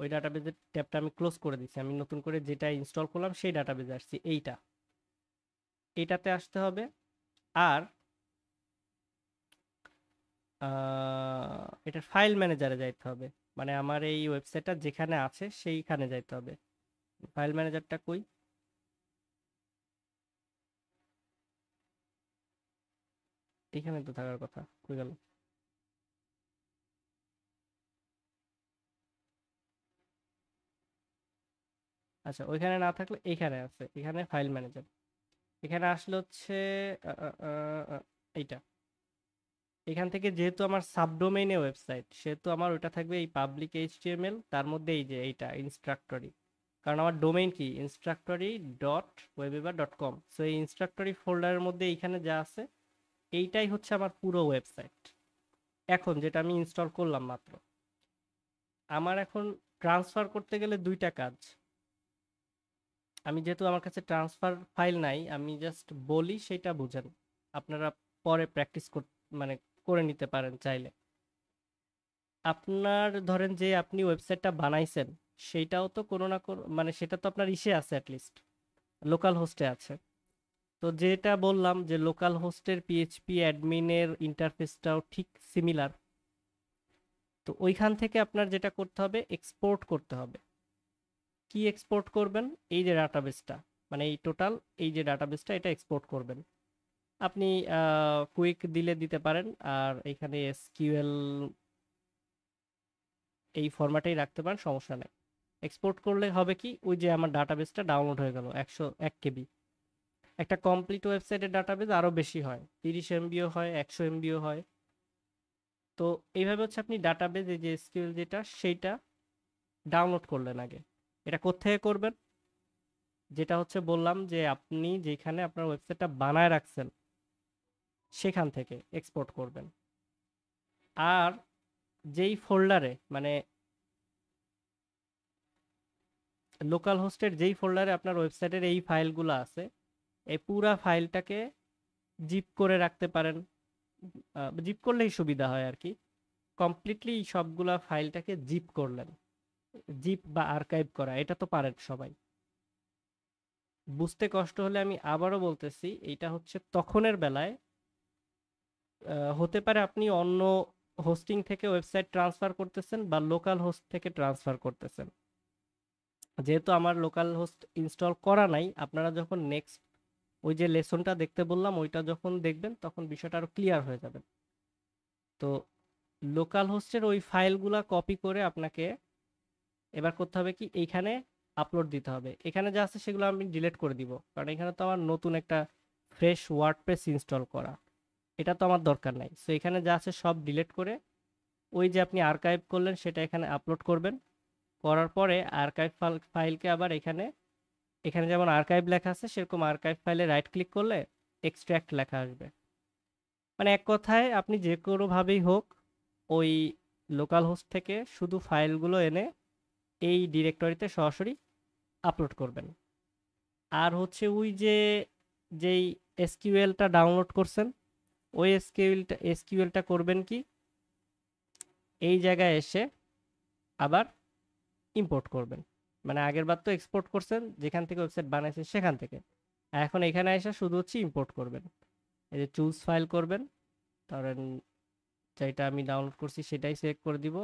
ওই ডাটাবেজের ট্যাবটা আমি ক্লোজ করে দিচ্ছি আমি নতুন করে যেটা ইনস্টল করলাম সেই ডাটাবেজে আসছি এইটা এটাতে আসতে হবে আর এটা ফাইল ম্যানেজারে যাইতে হবে মানে আমার এই ওয়েবসাইটটা যেখানে আছে সেইখানে যাইতে হবে ফাইল ম্যানেজারটা কই এখানে তো থাকার কথা কই গেল আচ্ছা ওইখানে না থাকলে এখানে আছে এখানে ফাইল ম্যানেজার এখানে আসলে হচ্ছে এইটা এখান থেকে যেহেতু আমার সাবডোমেইনে ওয়েবসাইট সেহেতু আমার ওটা থাকবে এই পাবলিক এইচটিএমএল তার মধ্যে এই যে এইটা ইনস্ট্রাক্টরি কারণ আমার ডোমেইন কি ইনস্ট্রাক্টরি ডট ওয়েবেবার ডট কম সো এই ইনস্ট্রাক্টরি ফোল্ডারের মধ্যে এইখানে যা আছে এইটাই হচ্ছে আমার পুরো ওয়েবসাইট এখন যেটা আমি ইনস্টল করলাম মাত্র আমার এখন ট্রান্সফার করতে গেলে দুইটা কাজ আমি যেহেতু আমার কাছে ট্রান্সফার ফাইল নাই আমি জাস্ট বলি সেটা বুঝেন আপনারা পরে প্র্যাকটিস কর মানে করে নিতে পারেন চাইলে আপনার ধরেন যে আপনি ওয়েবসাইটটা বানাইছেন সেইটাও তো কোনো না মানে সেটা তো আপনার ইসে আছে অ্যাটলিস্ট লোকাল হোস্টে আছে তো যেটা বললাম যে লোকাল হোস্টের পিএইচপি অ্যাডমিনের ইন্টারফেসটাও ঠিক সিমিলার তো ওইখান থেকে আপনার যেটা করতে হবে এক্সপোর্ট করতে হবে কি এক্সপোর্ট করবেন এই যে ডাটাবেসটা মানে এই টোটাল এই যে ডাটাবেসটা এটা এক্সপোর্ট করবেন আপনি কুইক দিলে দিতে পারেন আর এখানে এসকিউএল এই ফরম্যাটেই রাখতে পারেন সমস্যা নেই এক্সপোর্ট করলে হবে কি ওই যে আমার ডাটাবেসটা ডাউনলোড হয়ে গেল একশো এক কেবি একটা কমপ্লিট ওয়েবসাইটের ডাটাবেজ আরও বেশি হয় তিরিশ এমবিও হয় একশো এমবিও হয় তো এইভাবে হচ্ছে আপনি ডাটাবেজ এই যে স্কিল যেটা সেইটা ডাউনলোড করলেন আগে এটা কোথায় করবেন যেটা হচ্ছে বললাম যে আপনি যেখানে আপনার ওয়েবসাইটটা বানায় রাখছেন সেখান থেকে এক্সপোর্ট করবেন আর যেই ফোল্ডারে মানে লোকাল হোস্টের যেই ফোল্ডারে আপনার ওয়েবসাইটের এই ফাইলগুলো আছে এই পুরা ফাইলটাকে জিপ করে রাখতে পারেন জিপ করলেই সুবিধা হয় আর কি কমপ্লিটলি সবগুলা ফাইলটাকে জিপ করলেন জিপ বা আর্কাইভ করা এটা তো পারেন সবাই বুঝতে কষ্ট হলে আমি আবারও বলতেছি এটা হচ্ছে তখনের বেলায় হতে পারে আপনি অন্য হোস্টিং থেকে ওয়েবসাইট ট্রান্সফার করতেছেন বা লোকাল হোস্ট থেকে ট্রান্সফার করতেছেন যেহেতু আমার লোকাল হোস্ট ইনস্টল করা নাই আপনারা যখন নেক্সট ওই যে লেসনটা দেখতে বললাম ওইটা যখন দেখবেন তখন বিষয়টা আরো ক্লিয়ার হয়ে যাবে তো লোকাল হোস্টের ওই ফাইলগুলা কপি করে আপনাকে এবার করতে হবে কি এইখানে আপলোড দিতে হবে এখানে যা আছে সেগুলো আমি ডিলিট করে দিব কারণ এখানে তো আমার নতুন একটা ফ্রেশ ওয়ার্ডপ্রেস ইনস্টল করা এটা তো আমার দরকার নাই সো এখানে যা আছে সব ডিলিট করে ওই যে আপনি আর্কাইভ করলেন সেটা এখানে আপলোড করবেন করার পরে আর্কাইভ ফাইলকে আবার এখানে এখানে যেমন আর্কাইভ লেখা আছে সেরকম আর্কাইভ ফাইলে রাইট ক্লিক করলে এক্সট্র্যাক্ট লেখা আসবে মানে এক কথায় আপনি যে কোনোভাবেই হোক ওই লোকাল হোস্ট থেকে শুধু ফাইলগুলো এনে এই ডিরেক্টরিতে সরাসরি আপলোড করবেন আর হচ্ছে ওই যে যেই এসকিউএলটা ডাউনলোড করছেন ওই এসকিউএলটা এসকিউএলটা করবেন কি এই জায়গায় এসে আবার ইম্পোর্ট করবেন মানে আগের বার তো এক্সপোর্ট করছেন যেখান থেকে ওয়েবসাইট বানাইছেন সেখান থেকে আর এখন এখানে এসে শুধু হচ্ছে ইম্পোর্ট করবেন এই যে চুজ ফাইল করবেন ধরেন যেটা আমি ডাউনলোড করছি সেটাই সিলেক্ট করে দিব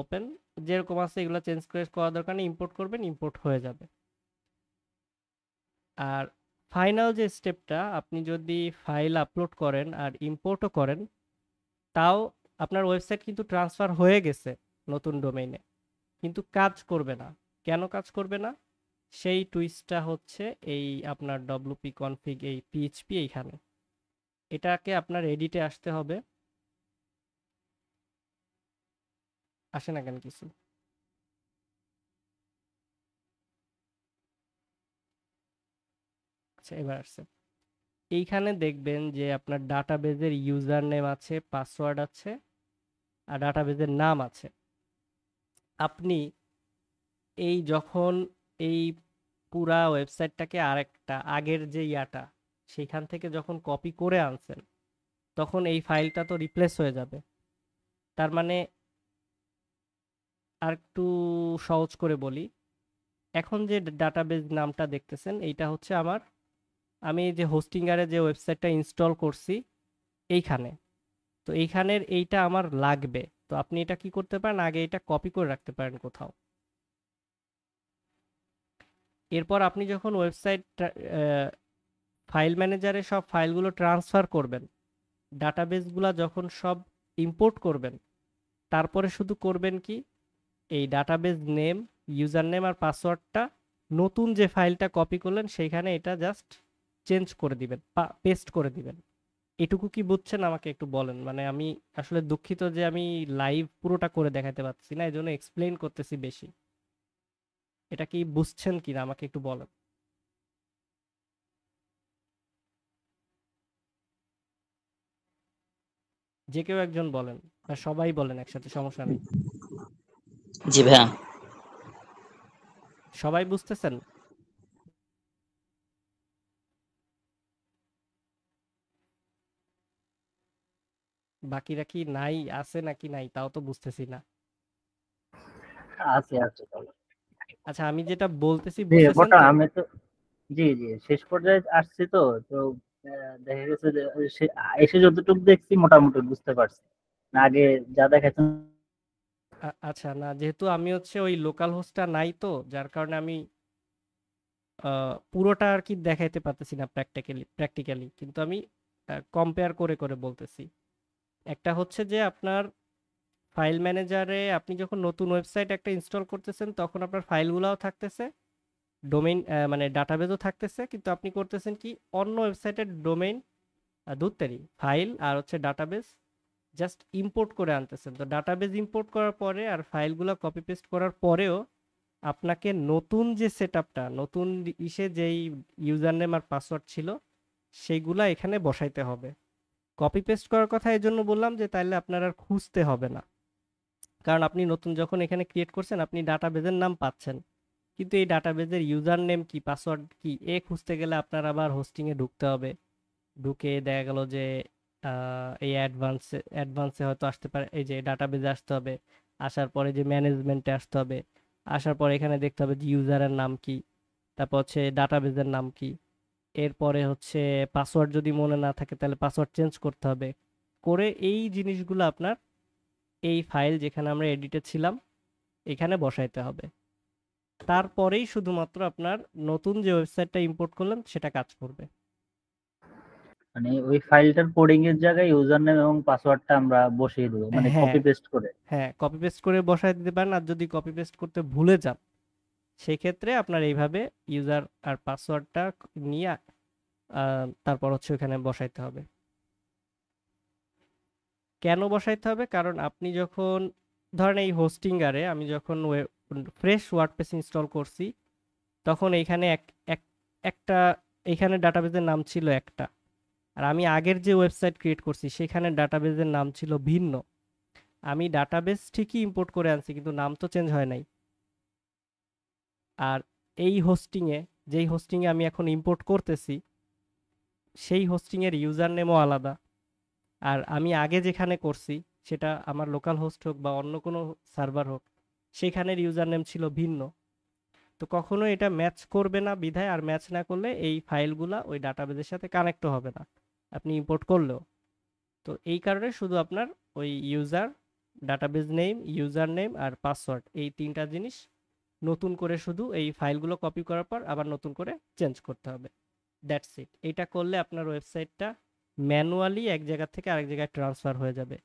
ওপেন যেরকম আছে এগুলো চেঞ্জ করে করা দরকার নেই ইম্পোর্ট করবেন ইম্পোর্ট হয়ে যাবে আর ফাইনাল যে স্টেপটা আপনি যদি ফাইল আপলোড করেন আর ইম্পোর্টও করেন তাও আপনার ওয়েবসাইট কিন্তু ট্রান্সফার হয়ে গেছে নতুন ডোমেইনে কিন্তু কাজ করবে না কেন কাজ করবে না সেই টুইস্টটা হচ্ছে এই আপনার ডব্লুপি কনফিগ এই পিএইচপি এইখানে এটাকে আপনার এডিটে আসতে হবে আসে না কেন কিছু আচ্ছা এবার আসছে এইখানে দেখবেন যে আপনার ডাটাবেজের ইউজার নেম আছে পাসওয়ার্ড আছে আর ডাটাবেজের নাম আছে আপনি এই যখন এই পুরা ওয়েবসাইটটাকে আরেকটা আগের যে ইয়াটা সেইখান থেকে যখন কপি করে আনছেন তখন এই ফাইলটা তো রিপ্লেস হয়ে যাবে তার মানে আর একটু সহজ করে বলি এখন যে ডাটাবেজ নামটা দেখতেছেন এইটা হচ্ছে আমার আমি যে হোস্টিংয়ারে যে ওয়েবসাইটটা ইনস্টল করছি এইখানে তো এইখানের এইটা আমার লাগবে তো আপনি এটা কি করতে পারেন আগে এটা কপি করে রাখতে পারেন কোথাও এরপর আপনি যখন ওয়েবসাইট ফাইল ম্যানেজারে সব ফাইলগুলো ট্রান্সফার করবেন ডাটাবেসগুলো যখন সব ইম্পোর্ট করবেন তারপরে শুধু করবেন কি এই ডাটাবেস নেম ইউজার নেম আর পাসওয়ার্ডটা নতুন যে ফাইলটা কপি করলেন সেইখানে এটা জাস্ট চেঞ্জ করে দিবেন পেস্ট করে দিবেন এটুকু কি বুঝছেন আমাকে একটু বলেন মানে আমি আসলে দুঃখিত যে আমি লাইভ পুরোটা করে দেখাতে পারছি না এই জন্য এক্সপ্লেন করতেছি বেশি এটা কি বুঝছেন কিনা আমাকে একটু বলেন যে কেউ একজন বলেন বা সবাই বলেন একসাথে সমস্যা নেই জি ভাইয়া সবাই বুঝতেছেন বাকিরা কি নাই আছে নাকি নাই তাও তো বুঝতেছি না আছে আছে আচ্ছা আমি যেটা বলতেছি আমি তো জি জি শেষ পর্যায়ে আসছি তো তো দেখা গেছে এসে যতটুকু দেখছি মোটামুটি বুঝতে পারছি আগে যা আচ্ছা না যেহেতু আমি হচ্ছে ওই লোকাল হোস্টটা নাই তো যার কারণে আমি পুরোটা আর কি দেখাইতে পারতেছি না প্র্যাকটিক্যালি প্র্যাকটিক্যালি কিন্তু আমি কম্পেয়ার করে করে বলতেছি একটা হচ্ছে যে আপনার ফাইল ম্যানেজারে আপনি যখন নতুন ওয়েবসাইট একটা ইনস্টল করতেছেন তখন আপনার ফাইলগুলোও থাকতেছে ডোমেইন মানে ডাটাবেজও থাকতেছে কিন্তু আপনি করতেছেন কি অন্য ওয়েবসাইটের ডোমেইন দুধতেরই ফাইল আর হচ্ছে ডাটাবেজ জাস্ট ইম্পোর্ট করে আনতেছেন তো ডাটাবেজ ইম্পোর্ট করার পরে আর ফাইলগুলো কপি পেস্ট করার পরেও আপনাকে নতুন যে সেট নতুন ইসে যেই ইউজার নেম আর পাসওয়ার্ড ছিল সেইগুলা এখানে বসাইতে হবে কপি পেস্ট করার কথা এই জন্য বললাম যে তাইলে আপনার আর খুঁজতে হবে না কারণ আপনি নতুন যখন এখানে ক্রিয়েট করছেন আপনি ডাটাবেজের নাম পাচ্ছেন কিন্তু এই ডাটাবেজের ইউজার নেম কি পাসওয়ার্ড কি এ খুঁজতে গেলে আপনার আবার হোস্টিংয়ে ঢুকতে হবে ঢুকে দেখা গেল যে এই অ্যাডভান্সে অ্যাডভান্সে হয়তো আসতে পারে এই যে ডাটাবেজে আসতে হবে আসার পরে যে ম্যানেজমেন্টে আসতে হবে আসার পরে এখানে দেখতে হবে যে ইউজারের নাম কি তারপর হচ্ছে ডাটাবেজের নাম কি এরপরে হচ্ছে পাসওয়ার্ড যদি মনে না থাকে তাহলে পাসওয়ার্ড চেঞ্জ করতে হবে করে এই জিনিসগুলো আপনার এই ফাইল যেখানে আমরা এডিটে ছিলাম এখানে বসাইতে হবে তারপরেই শুধুমাত্র আপনার নতুন যে ওয়েবসাইটটা ইম্পোর্ট করলেন সেটা কাজ করবে মানে ওই ফাইলটার কোডিং এর জায়গায় ইউজার নেম এবং পাসওয়ার্ডটা আমরা বসিয়ে দেব মানে কপি হ্যাঁ। পেস্ট করে হ্যাঁ কপি পেস্ট করে বসাই দিতে পারেন আর যদি কপি পেস্ট করতে ভুলে যান সেই ক্ষেত্রে আপনার এইভাবে ইউজার আর পাসওয়ার্ডটা নিয়ে তারপর হচ্ছে ওখানে বসাইতে হবে কেন বসাইতে হবে কারণ আপনি যখন ধরেন এই হোস্টিংগারে আমি যখন ফ্রেশ ওয়ার্ডপ্রেস ইনস্টল করছি তখন এইখানে এক একটা এইখানে ডাটাবেজের নাম ছিল একটা আর আমি আগের যে ওয়েবসাইট ক্রিয়েট করছি সেখানে ডাটাবেজের নাম ছিল ভিন্ন আমি ডাটাবেস ঠিকই ইম্পোর্ট করে আনছি কিন্তু নাম তো চেঞ্জ হয় নাই আর এই হোস্টিংয়ে যেই হোস্টিংয়ে আমি এখন ইম্পোর্ট করতেছি সেই হোস্টিংয়ের ইউজার নেমও আলাদা আর আমি আগে যেখানে করছি সেটা আমার লোকাল হোস্ট হোক বা অন্য কোনো সার্ভার হোক সেখানের ইউজার নেম ছিল ভিন্ন তো কখনো এটা ম্যাচ করবে না বিধায় আর ম্যাচ না করলে এই ফাইলগুলা ওই ডাটাবেজের সাথে কানেক্টও হবে না আপনি ইম্পোর্ট করলেও তো এই কারণে শুধু আপনার ওই user database name user name আর পাসওয়ার্ড এই তিনটা জিনিস নতুন করে শুধু এই ফাইলগুলো কপি করার পর আবার নতুন করে চেঞ্জ করতে হবে দ্যাটস ইট এটা করলে আপনার ওয়েবসাইটটা ম্যানুয়ালি এক জায়গা থেকে আরেক জায়গায় ট্রান্সফার হয়ে যাবে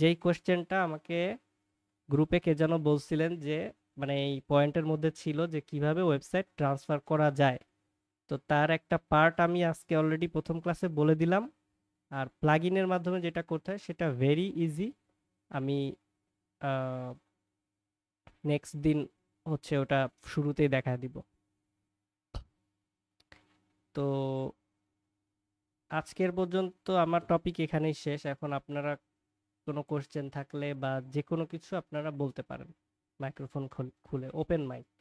যেই কোয়েশ্চেনটা আমাকে গ্রুপে কে যেন বলছিলেন যে মানে এই পয়েন্টের মধ্যে ছিল যে কিভাবে ওয়েবসাইট ট্রান্সফার করা যায় তো তার একটা পার্ট আমি আজকে অলরেডি প্রথম ক্লাসে বলে দিলাম আর প্লাগ ইনের মাধ্যমে যেটা করতে হয় সেটা ভেরি ইজি আমি নেক্সট দিন হচ্ছে ওটা শুরুতেই দেখা দিব তো আজকের পর্যন্ত আমার টপিক এখানেই শেষ এখন আপনারা কোনো কোশ্চেন থাকলে বা যে কোনো কিছু আপনারা বলতে পারেন মাইক্রোফোন খুলে ওপেন মাইক